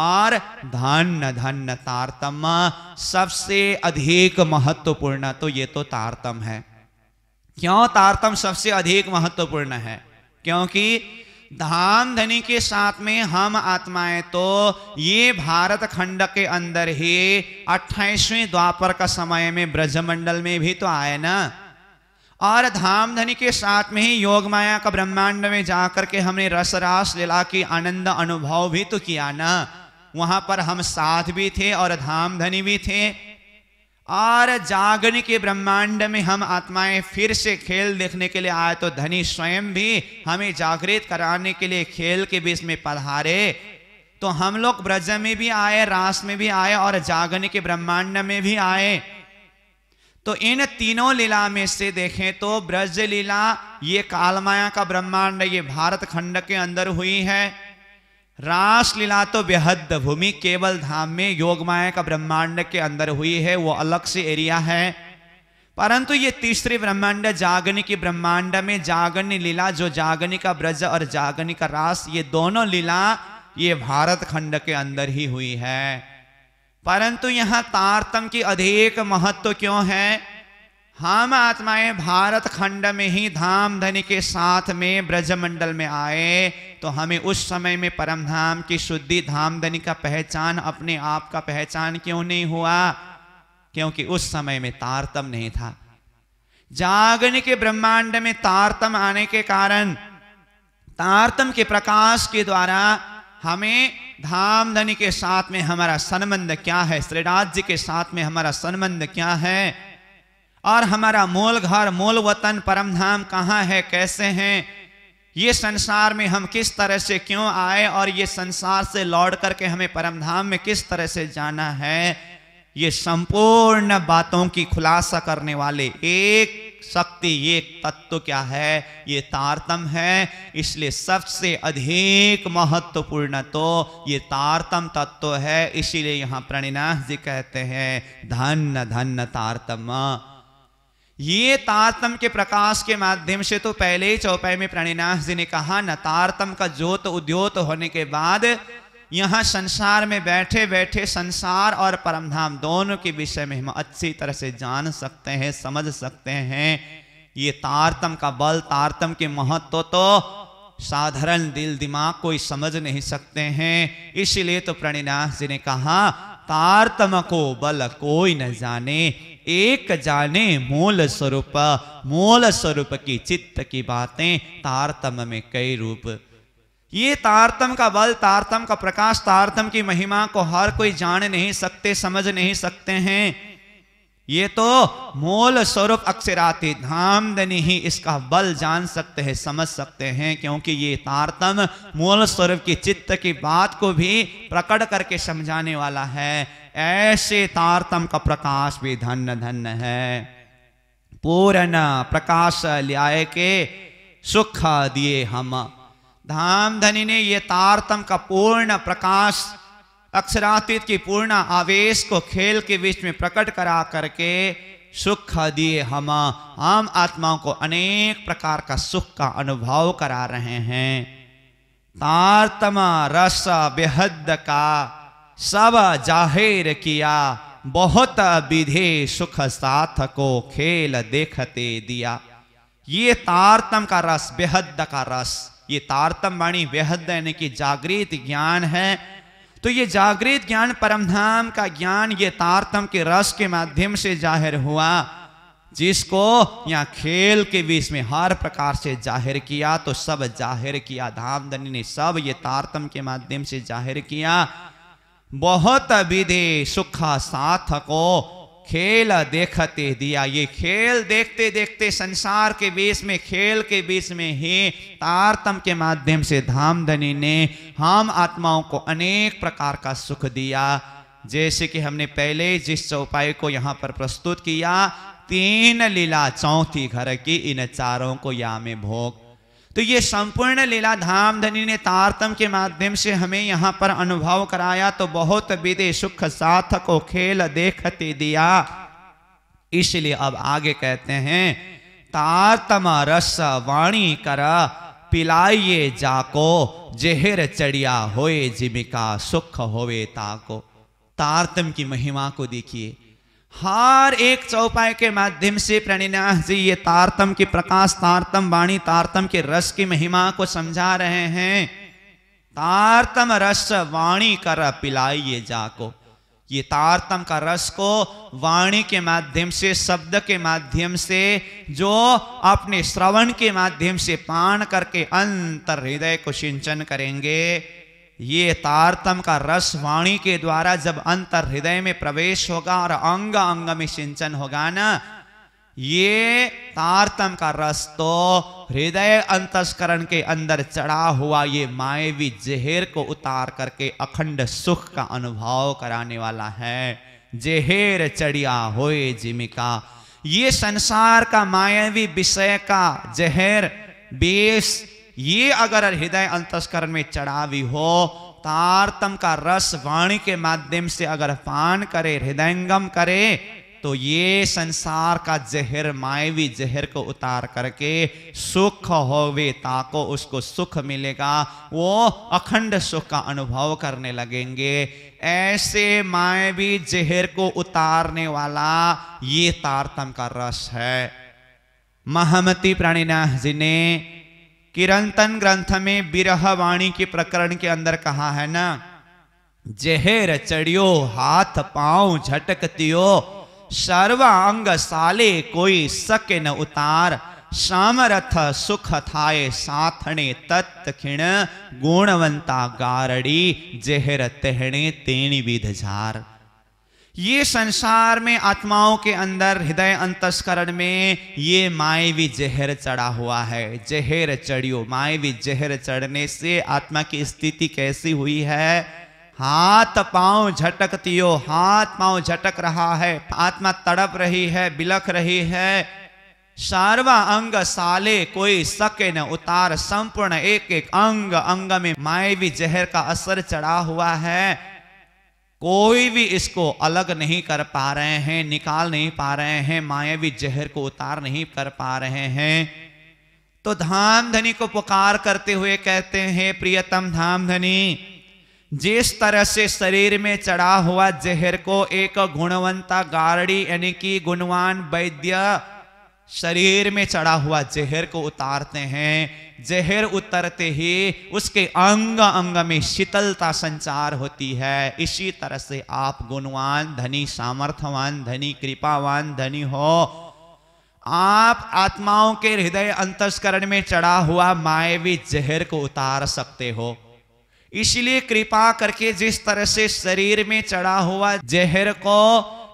और धन्य धन्य तारतम्य सबसे अधिक महत्वपूर्ण तो ये तो तारतम है क्यों तारतम सबसे अधिक महत्वपूर्ण है क्योंकि धाम धनी के साथ में हम आत्माएं तो ये भारत खंड के अंदर ही अट्ठाईसवें द्वापर का समय में ब्रजमंडल में भी तो आए ना और धाम धनी के साथ में ही योग माया का ब्रह्मांड में जाकर के हमने रसरास लीला की आनंद अनुभव भी तो किया ना वहां पर हम साथ भी थे और धाम धनी भी थे और जागनी के ब्रह्मांड में हम आत्माएं फिर से खेल देखने के लिए आए तो धनी स्वयं भी हमें जागृत कराने के लिए खेल के बीच में पधारे तो हम लोग ब्रज में भी आए रास में भी आए और जागनी के ब्रह्मांड में भी आए तो इन तीनों लीला में से देखें तो ब्रज लीला ये कालमाया का ब्रह्मांड ये भारत खंड के अंदर हुई है रास लीला तो बेहद भूमि केवल धाम में योग माया का ब्रह्मांड के अंदर हुई है वो अलग से एरिया है परंतु ये तीसरी ब्रह्मांड जागनी की ब्रह्मांड में जागनी लीला जो जागनी का ब्रज और जागनी का रास ये दोनों लीला ये भारत खंड के अंदर ही हुई है परंतु यहां तारतम की अधिक महत्व क्यों है हम आत्माएं भारत खंड में ही धाम धनी के साथ में ब्रजमंडल में आए तो हमें उस समय में परम धाम की शुद्धि धाम धनी का पहचान अपने आप का पहचान क्यों नहीं हुआ क्योंकि उस समय में तारतम नहीं था जागने के ब्रह्मांड में तारतम आने के कारण तारतम के प्रकाश के द्वारा हमें धाम धनी के साथ में हमारा संबंध क्या है श्रीराज जी के साथ में हमारा संबंध क्या है और हमारा मूल घर मूल वतन परम धाम कहाँ है कैसे हैं ये संसार में हम किस तरह से क्यों आए और ये संसार से लौट करके हमें परम धाम में किस तरह से जाना है ये संपूर्ण बातों की खुलासा करने वाले एक शक्ति ये तत्व क्या है ये तारतम है इसलिए सबसे अधिक महत्वपूर्ण तो ये तारतम तत्व है इसीलिए यहां प्रणिनाथ जी कहते हैं धन धन तारतम ये तारतम के प्रकाश के माध्यम से तो पहले ही चौपाई में प्रणिनाथ जी ने कहा न तारतम का ज्योत उद्योत होने के बाद यहाँ संसार में बैठे बैठे संसार और परमधाम दोनों के विषय में हम अच्छी तरह से जान सकते हैं समझ सकते हैं ये तारतम का बल तारतम के महत्व तो साधारण दिल दिमाग कोई समझ नहीं सकते हैं इसलिए तो प्रणिनाथ जी ने कहा तारतम को बल कोई न जाने एक जाने मूल स्वरूप मूल स्वरूप की चित्त की बातें तारतम में कई रूप ये तारतम का बल तारतम का प्रकाश तारतम की महिमा को हर कोई जान नहीं सकते समझ नहीं सकते हैं ये तो मूल स्वरूप अक्षराती धनी ही इसका बल जान सकते हैं समझ सकते हैं क्योंकि ये तारतम मूल स्वरूप की चित्त की बात को भी प्रकट करके समझाने वाला है ऐसे तारतम का प्रकाश भी धन्य धन्य है पूर्ण प्रकाश लिया के सुख दिए हम धाम धनी ने ये तारतम का पूर्ण प्रकाश अक्षरातीत की पूर्ण आवेश को खेल के बीच में प्रकट करा करके सुख दिए हम आम आत्माओं को अनेक प्रकार का सुख का अनुभव करा रहे हैं तारतम रस बेहद का सब जाहिर किया बहुत विधे सुख साथ को खेल देखते दिया ये तारतम का रस बेहद का रस ये तारतम वाणी बेहद यानी कि जागृत ज्ञान है तो ये जागृत ज्ञान परमधाम का ज्ञान ये तारतम के रस के माध्यम से जाहिर हुआ जिसको यहाँ खेल के बीच में हर प्रकार से जाहिर किया तो सब जाहिर किया धाम धनी ने सब ये तारतम के माध्यम से जाहिर किया बहुत विधि सुखा साथ को खेल देखते दिया ये खेल देखते देखते संसार के बीच में खेल के बीच में ही तारतम के माध्यम से धाम धनी ने हम आत्माओं को अनेक प्रकार का सुख दिया जैसे कि हमने पहले जिस चौपाई को यहाँ पर प्रस्तुत किया तीन लीला चौथी घर की इन चारों को या में भोग तो ये संपूर्ण लीला धाम धनी ने तारतम के माध्यम से हमें यहाँ पर अनुभव कराया तो बहुत विदे सुख साथ को खेल देखते दिया इसलिए अब आगे कहते हैं तारतम रस वाणी कर पिलाइए जाको जहर चढ़िया होए जिमिका सुख होवे ताको तारतम की महिमा को देखिए हर एक चौपाई के माध्यम से प्रणिनाथ जी ये तारतम की प्रकाश तारतम वाणी तारतम के रस की महिमा को समझा रहे हैं तारतम रस वाणी कर पिलाइए जाको ये तारतम का रस को वाणी के माध्यम से शब्द के माध्यम से जो अपने श्रवण के माध्यम से पान करके अंतर हृदय को सिंचन करेंगे ये तारतम का रस वाणी के द्वारा जब अंतर हृदय में प्रवेश होगा और अंग अंग में सिंचन होगा ना ये तारतम का रस तो हृदय अंतस्करण के अंदर चढ़ा हुआ ये मायवी जहर को उतार करके अखंड सुख का अनुभव कराने वाला है जहर चढ़िया होए जिमिका ये संसार का मायवी विषय का जहर बेस ये अगर हृदय अंतस्करण में चढ़ा भी हो तारतम का रस वाणी के माध्यम से अगर पान करे हृदयंगम करे तो ये संसार का जहर मायवी जहर को उतार करके सुख होवे ताको उसको सुख मिलेगा वो अखंड सुख का अनुभव करने लगेंगे ऐसे मायवी जहर को उतारने वाला ये तारतम का रस है महमती प्राणीनाथ जी ने किरंतन ग्रंथ में बिरह वाणी के प्रकरण के अंदर कहा है ना जहर चढ़ियो हाथ पांव झटकतियो सर्व अंग साले कोई सके न उतार सामरथ सुख थाए साथणे तत्खिण गुणवंता गारड़ी जहर तहणे तेणी विध झार ये संसार में आत्माओं के अंदर हृदय अंतस्करण में ये मायवी जहर चढ़ा हुआ है जहर चढ़ियो मायवी जहर चढ़ने से आत्मा की स्थिति कैसी हुई है हाथ पांव हो हाथ पांव झटक रहा है आत्मा तड़प रही है बिलख रही है सार्वा अंग साले कोई सके न उतार संपूर्ण एक एक अंग अंग में मायवी जहर का असर चढ़ा हुआ है कोई भी इसको अलग नहीं कर पा रहे हैं निकाल नहीं पा रहे हैं मायावी जहर को उतार नहीं कर पा रहे हैं तो धाम धनी को पुकार करते हुए कहते हैं प्रियतम धाम धनी जिस तरह से शरीर में चढ़ा हुआ जहर को एक गुणवंता गारड़ी यानी कि गुणवान वैद्य शरीर में चढ़ा हुआ जहर को उतारते हैं जहर उतरते ही उसके अंग अंग में शीतलता संचार होती है इसी तरह से आप गुणवान धनी सामर्थ्यवान धनी कृपावान धनी हो आप आत्माओं के हृदय अंतस्करण में चढ़ा हुआ मायवी जहर को उतार सकते हो इसलिए कृपा करके जिस तरह से शरीर में चढ़ा हुआ जहर को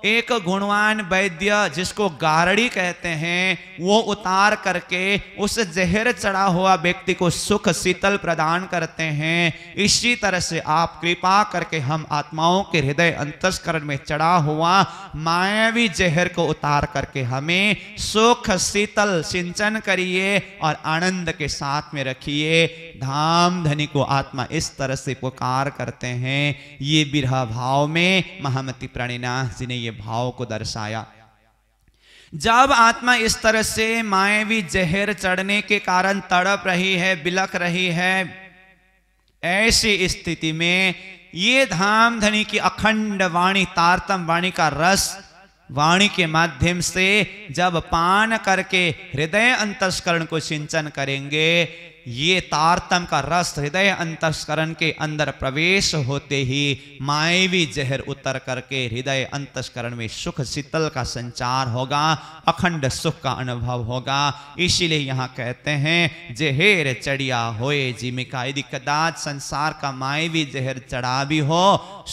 एक गुणवान वैद्य जिसको गारड़ी कहते हैं वो उतार करके उस जहर चढ़ा हुआ व्यक्ति को सुख शीतल प्रदान करते हैं इसी तरह से आप कृपा करके हम आत्माओं के हृदय अंतस्करण में चढ़ा हुआ मायावी जहर को उतार करके हमें सुख शीतल सिंचन करिए और आनंद के साथ में रखिए धाम धनी को आत्मा इस तरह से पुकार करते हैं ये बिरह भाव में महामती प्रणिनाथ जी ने ये भाव को दर्शाया जब आत्मा इस तरह से मायावी जहर चढ़ने के कारण तड़प रही है बिलख रही है ऐसी स्थिति में ये धाम धनी की अखंड वाणी तारतम वाणी का रस वाणी के माध्यम से जब पान करके हृदय अंतस्करण को सिंचन करेंगे ये तारतम का रस हृदय अंतस्करण के अंदर प्रवेश होते ही मायवी जहर उतर करके हृदय अंतस्करण में सुख शीतल का संचार होगा अखंड सुख का अनुभव होगा इसीलिए यहाँ कहते हैं जहेर चढ़िया होए जिमिका यदि कदाच संसार का मायवी जहर चढ़ा भी हो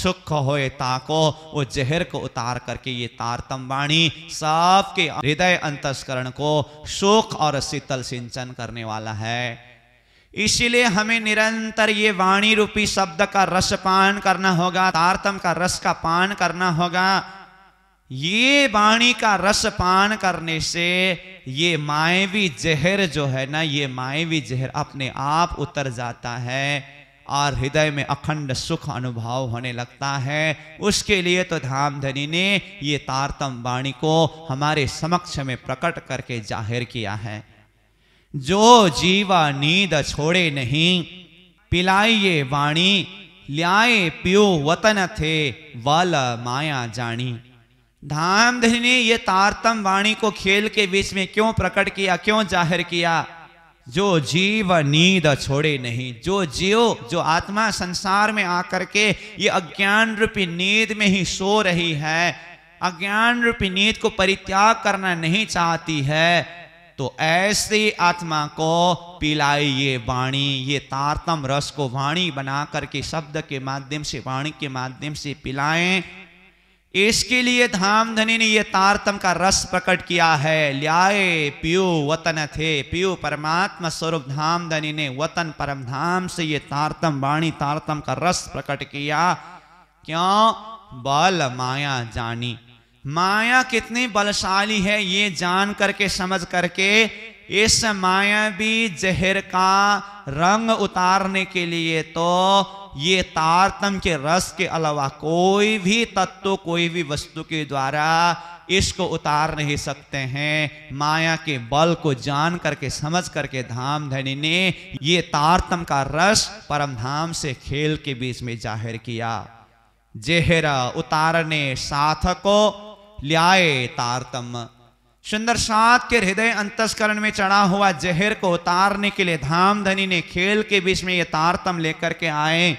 सुख होए ताको वो जहर को उतार करके ये तारतम वाणी सबके हृदय अंतस्करण को सुख और शीतल सिंचन करने वाला है इसीलिए हमें निरंतर ये वाणी रूपी शब्द का रस पान करना होगा तारतम का रस का पान करना होगा ये वाणी का रस पान करने से ये मायवी जहर जो है ना ये मायवी जहर अपने आप उतर जाता है और हृदय में अखंड सुख अनुभव होने लगता है उसके लिए तो धाम धनी ने ये तारतम वाणी को हमारे समक्ष में प्रकट करके जाहिर किया है जो जीवा नींद छोड़े नहीं पिलाइए वाणी ल्याए पियो वतन थे वाल माया जानी धाम ने ये तारतम वाणी को खेल के बीच में क्यों प्रकट किया क्यों जाहिर किया जो जीव नींद छोड़े नहीं जो जीव जो आत्मा संसार में आकर के ये अज्ञान रूपी नींद में ही सो रही है अज्ञान रूपी नींद को परित्याग करना नहीं चाहती है तो ऐसे आत्मा को पिलाए ये वाणी ये तारतम रस को वाणी बना करके शब्द के माध्यम से वाणी के माध्यम से पिलाएं इसके लिए धाम धनी ने यह तारतम का रस प्रकट किया है ल्याए पियो वतन थे पियो परमात्मा स्वरूप धाम धनी ने वतन परम धाम से ये तारतम वाणी तारतम का रस प्रकट किया क्यों बल माया जानी माया कितनी बलशाली है ये जान करके समझ करके इस मायावी जहर का रंग उतारने के लिए तो ये तारतम के रस के अलावा कोई भी तत्व कोई भी वस्तु के द्वारा इसको उतार नहीं सकते हैं माया के बल को जान करके समझ करके धाम धनी ने ये तारतम का रस परम धाम से खेल के बीच में जाहिर किया जेहरा उतारने साथ को ल्याए तारतम सात के हृदय अंतस्करण में चढ़ा हुआ जहर को उतारने के लिए धाम धनी ने खेल के बीच में ये तारतम लेकर के आए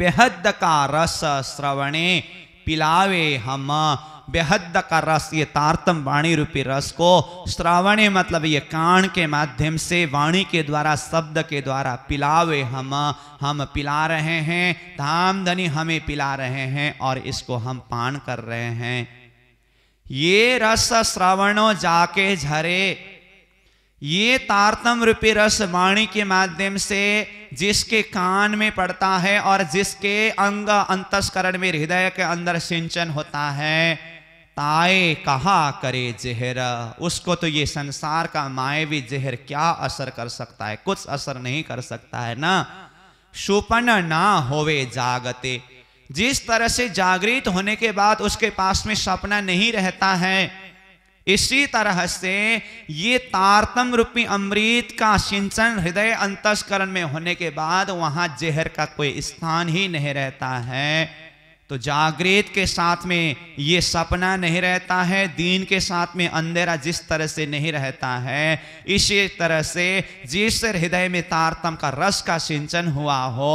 बेहद का रस श्रवणे पिलावे हम बेहद का रस ये तारतम वाणी रूपी रस को श्रवणे मतलब ये कान के माध्यम से वाणी के द्वारा शब्द के द्वारा पिलावे हम हम पिला रहे हैं धाम धनी हमें पिला रहे हैं और इसको हम पान कर रहे हैं ये रस श्रवण जाके झरे ये तारतम रूपी रस वाणी के माध्यम से जिसके कान में पड़ता है और जिसके अंग अंतस्करण में हृदय के अंदर सिंचन होता है ताए कहा करे जहर उसको तो ये संसार का मायवी जहर क्या असर कर सकता है कुछ असर नहीं कर सकता है ना सुपन ना होवे जागते जिस तरह से जागृत होने के बाद उसके पास में सपना नहीं रहता है इसी तरह से ये तारतम रूपी अमृत का सिंचन हृदय अंतस्करण में होने के बाद वहां जहर का कोई स्थान ही नहीं रहता है तो जागृत के साथ में ये सपना नहीं रहता है दीन के साथ में अंधेरा जिस तरह से नहीं रहता है इसी तरह से जिस हृदय में तारतम का रस का सिंचन हुआ हो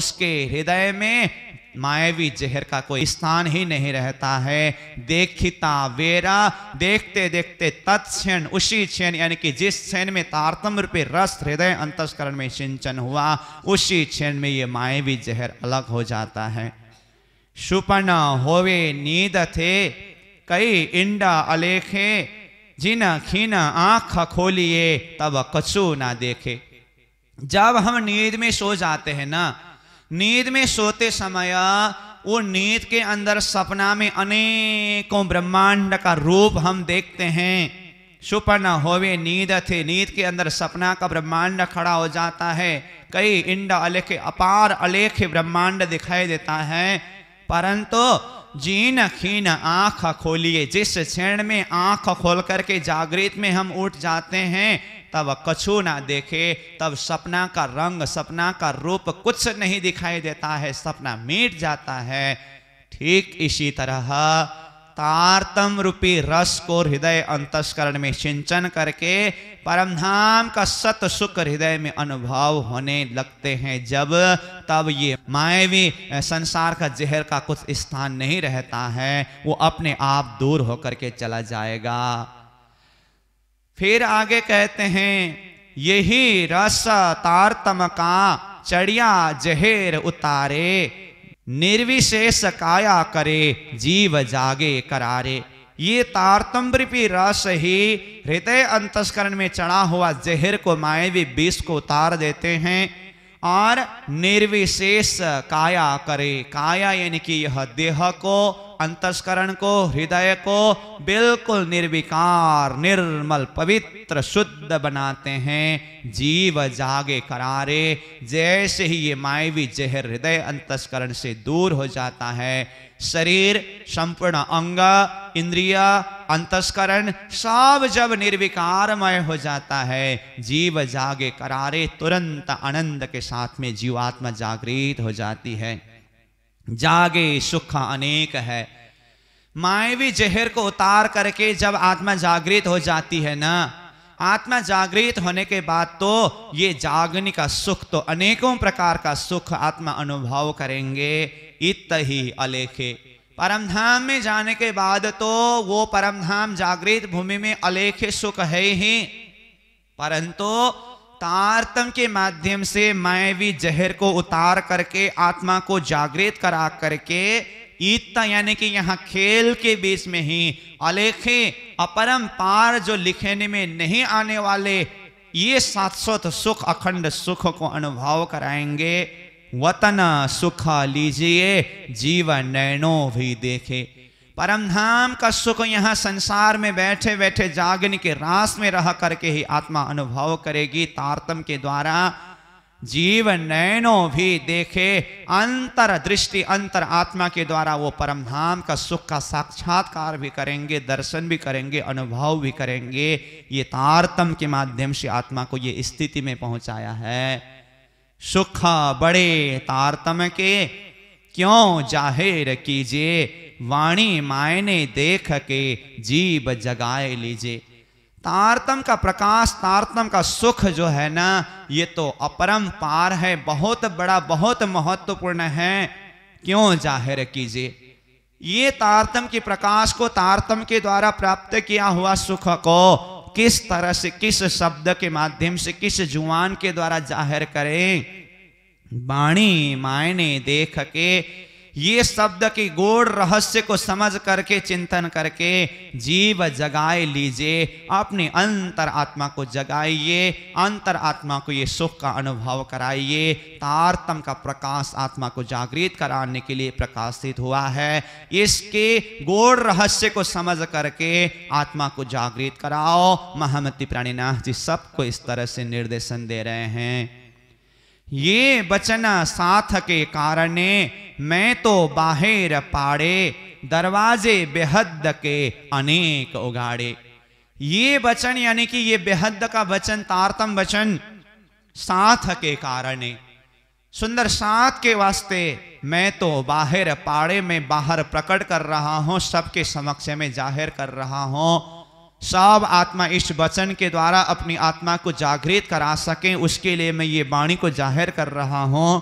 उसके हृदय में मायावी जहर का कोई स्थान ही नहीं रहता है देखिता वेरा देखते देखते तत्क्षण उसी क्षण यानी कि जिस क्षण में तारतम रूपे रस हृदय अंतस्करण में सिंचन हुआ उसी क्षण में ये मायावी जहर अलग हो जाता है सुपन होवे नींद थे कई इंडा अलेखे जिना खीना आंख खोलिए तब कछु ना देखे जब हम नींद में सो जाते हैं ना नींद में सोते समय वो नींद के अंदर सपना में अनेकों ब्रह्मांड का रूप हम देखते हैं सुपन होवे नींद थे नींद के अंदर सपना का ब्रह्मांड खड़ा हो जाता है कई इंड अलेख अपार अलेख ब्रह्मांड दिखाई देता है परंतु जीन खीन आंख खोलिए जिस क्षण में आंख खोल करके जागृत में हम उठ जाते हैं तब कछु ना देखे तब सपना का रंग सपना का रूप कुछ नहीं दिखाई देता है सपना मिट जाता है ठीक इसी तरह तारतम रूपी रस को हृदय अंतस्करण में सिंचन करके परमधाम का सत सुख हृदय में अनुभव होने लगते हैं जब तब ये मायवी संसार का जहर का कुछ स्थान नहीं रहता है वो अपने आप दूर होकर के चला जाएगा फिर आगे कहते हैं यही रस तारतम का चढ़िया जहेर उतारे निर्विशेष काया करे जीव जागे करारे ये तारतम्रपी रस ही हृदय अंतस्करण में चढ़ा हुआ जहर को मायवी विष को उतार देते हैं और निर्विशेष काया करे काया यानी कि यह देह को अंतस्करण को हृदय को बिल्कुल निर्विकार निर्मल पवित्र शुद्ध बनाते हैं जीव जागे करारे जैसे ही ये मायवी जहर हृदय अंतस्करण से दूर हो जाता है शरीर संपूर्ण अंग इंद्रिया अंतस्करण सब जब निर्विकारमय हो जाता है जीव जागे करारे तुरंत आनंद के साथ में जीवात्मा जागृत हो जाती है जागे सुख अनेक है मायवी जहर को उतार करके जब आत्मा जागृत हो जाती है ना आत्मा जागृत होने के बाद तो ये जागने का सुख तो अनेकों प्रकार का सुख आत्मा अनुभव करेंगे इत ही अलेखे परमधाम में जाने के बाद तो वो परमधाम जागृत भूमि में अलेखे सुख है ही परंतु तारतम के माध्यम से मायवी जहर को उतार करके आत्मा को जागृत करा करके ईता यानी कि यहाँ खेल के बीच में ही अलेखे अपरम पार जो लिखने में नहीं आने वाले ये शाश्वत सुख अखंड सुख को अनुभव कराएंगे वतन सुख लीजिए जीवन नैनो भी देखे परमधाम का सुख यहाँ संसार में बैठे बैठे जागने के रास में रह करके ही आत्मा अनुभव करेगी तारतम के द्वारा जीव नैनो भी देखे अंतर दृष्टि अंतर आत्मा के द्वारा वो परमधाम का सुख का साक्षात्कार भी करेंगे दर्शन भी करेंगे अनुभव भी करेंगे ये तारतम के माध्यम से आत्मा को ये स्थिति में पहुंचाया है सुख बड़े तारतम के क्यों जाहिर कीजिए वाणी मायने देख के जीव जगाए लीजिए तारतम का प्रकाश तारतम का सुख जो है ना ये तो अपरम पार है बहुत बड़ा बहुत महत्वपूर्ण है क्यों जाहिर कीजिए ये तारतम के प्रकाश को तारतम के द्वारा प्राप्त किया हुआ सुख को किस तरह से किस शब्द के माध्यम से किस जुआन के द्वारा जाहिर करें वाणी मायने देख के ये शब्द की गोड़ रहस्य को समझ करके चिंतन करके जीव जगाए लीजिए अपने अंतर आत्मा को जगाइए अंतर आत्मा को ये सुख का अनुभव कराइए तारतम का प्रकाश आत्मा को जागृत कराने के लिए प्रकाशित हुआ है इसके गोड़ रहस्य को समझ करके आत्मा को जागृत कराओ महामती प्राणीनाथ जी सबको इस तरह से निर्देशन दे रहे हैं ये बचन साथ के कारण मैं तो बाहेर पाड़े दरवाजे बेहद के अनेक उगाड़े ये वचन यानी कि ये बेहद का वचन तारतम वचन साथ के कारण सुंदर साथ के वास्ते मैं तो बाहर पाड़े में बाहर प्रकट कर रहा हूं सबके समक्ष में जाहिर कर रहा हूं सब आत्मा इस वचन के द्वारा अपनी आत्मा को जागृत करा सकें उसके लिए मैं ये वाणी को जाहिर कर रहा हूँ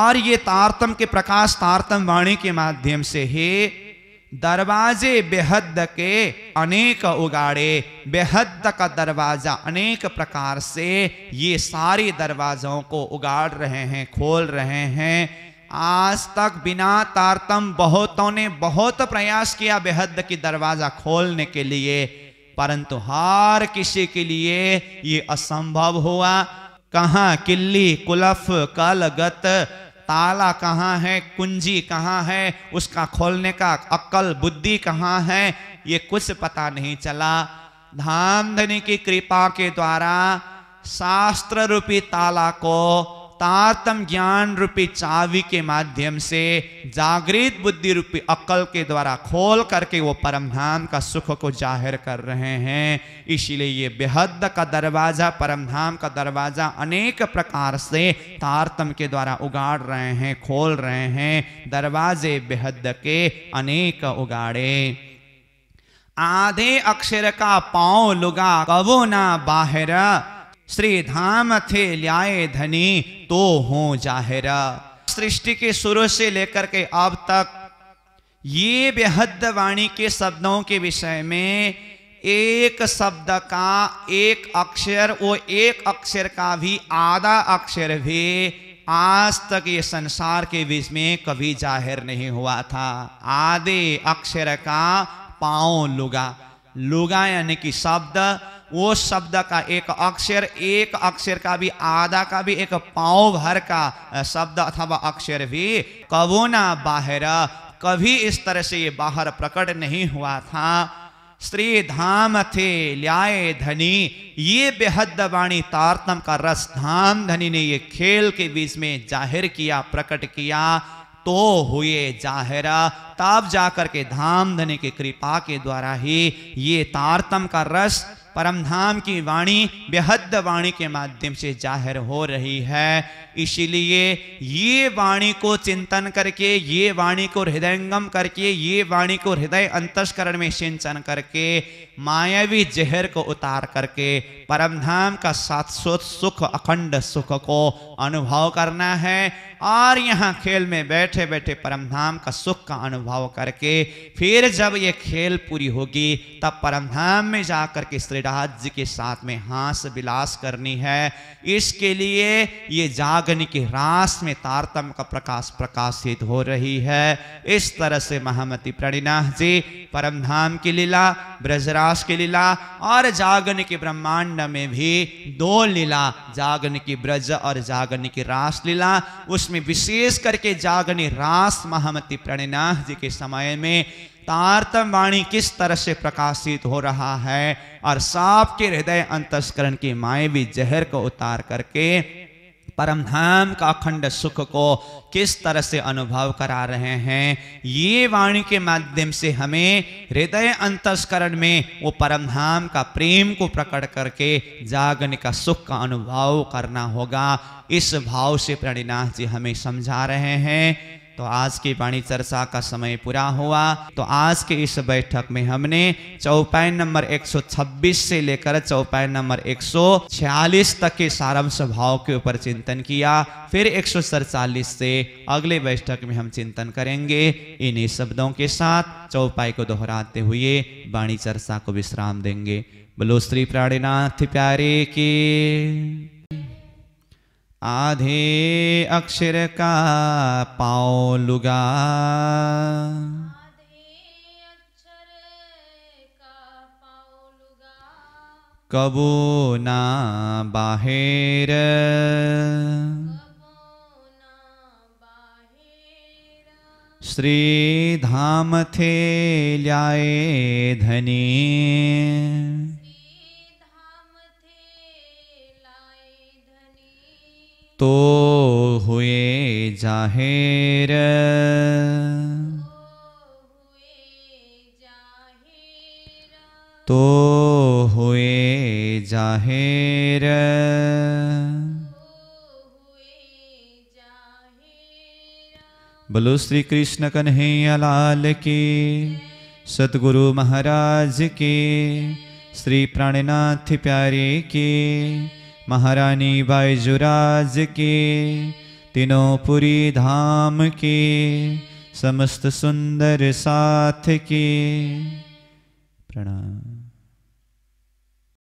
और ये तारतम के प्रकाश तारतम वाणी के माध्यम से ही दरवाजे बेहद के अनेक उगाड़े बेहद का दरवाजा अनेक प्रकार से ये सारे दरवाजों को उगाड़ रहे हैं खोल रहे हैं आज तक बिना तारतम बहुतों ने बहुत प्रयास किया बेहद की दरवाजा खोलने के लिए परंतु हर किसी के लिए ये असंभव हुआ कहा किल्ली कुलफ कलगत ताला कहाँ है कुंजी कहाँ है उसका खोलने का अक्ल बुद्धि कहाँ है ये कुछ पता नहीं चला धाम धनी की कृपा के द्वारा शास्त्र रूपी ताला को तारतम ज्ञान रूपी चावी के माध्यम से जागृत बुद्धि रूपी अक्ल के द्वारा खोल करके वो परम धाम का सुख को जाहिर कर रहे हैं इसीलिए ये बेहद का दरवाज़ा परम धाम का दरवाज़ा अनेक प्रकार से तारतम के द्वारा उगाड़ रहे हैं खोल रहे हैं दरवाजे बेहद के अनेक उगाड़े आधे अक्षर का पांव लुगा कबो ना बाहरा श्री धाम थे ल्याए धनी तो हो जाहिरा सृष्टि के शुरू से लेकर के अब तक ये बेहद वाणी के शब्दों के विषय में एक शब्द का एक अक्षर वो एक अक्षर का भी आधा अक्षर भी आज तक ये संसार के बीच में कभी जाहिर नहीं हुआ था आधे अक्षर का पांव लुगा लुगा यानी कि शब्द वो शब्द का एक अक्षर एक अक्षर का भी आधा का भी एक पाव भर का शब्द अथवा अक्षर भी कबो ना बाहर कभी इस तरह से ये बाहर प्रकट नहीं हुआ था श्री धाम थे ल्याए धनी ये बेहद वाणी तारतम का रस धाम धनी ने ये खेल के बीच में जाहिर किया प्रकट किया तो हुए जाहिरा तब जाकर के धाम धनी की कृपा के द्वारा ही ये तारतम का रस परमधाम की वाणी बेहद वाणी के माध्यम से जाहिर हो रही है इसलिए ये वाणी को चिंतन करके ये वाणी को हृदयंगम करके ये वाणी को हृदय अंतस्करण में सिंचन करके मायावी जहर को उतार करके परमधाम का शाश्वत सुख अखंड सुख को अनुभव करना है और यहाँ खेल में बैठे बैठे परमधाम का सुख का अनुभव करके फिर जब ये खेल पूरी होगी तब परमधाम में जा कर के श्रीराज जी के साथ में हास विलास करनी है इसके लिए ये जागने की रास में तारतम का प्रकाश प्रकाशित हो रही है इस तरह से महामती प्रणिनाथ जी परमधाम की लीला ब्रजराज व्यास की लीला और जागन के ब्रह्मांड में भी दो लीला जागन की ब्रज और जागन की रास लीला उसमें विशेष करके जागनी रास महामती प्रणिनाथ जी के समय में तारतम वाणी किस तरह से प्रकाशित हो रहा है और सांप के हृदय अंतस्करण की माए भी जहर को उतार करके परम धाम का अखंड सुख को किस तरह से अनुभव करा रहे हैं ये वाणी के माध्यम से हमें हृदय अंतस्करण में वो परम धाम का प्रेम को प्रकट करके जागने का सुख का अनुभव करना होगा इस भाव से प्रणिनाथ जी हमें समझा रहे हैं तो आज की वाणी चर्चा का समय पूरा हुआ तो आज के इस बैठक में हमने चौपाई नंबर 126 से लेकर चौपाई नंबर 146 तक के सारंश भाव के ऊपर चिंतन किया फिर एक से अगले बैठक में हम चिंतन करेंगे इन्हीं शब्दों के साथ चौपाई को दोहराते हुए वाणी चर्चा को विश्राम देंगे बोलो श्री प्राणीनाथ प्यारे की आधे अक्षर का पाओ लुगा कबो ना बाहेर श्री धाम थे ल्याए धनी तो हुए जाहेर तो हुए जाहिर बोलो श्री कृष्ण कन्हैया लाल के सतगुरु महाराज के श्री प्राणनाथ प्यारे के महारानी जुराज के तीनों पुरी धाम के समस्त सुंदर साथ के प्रणाम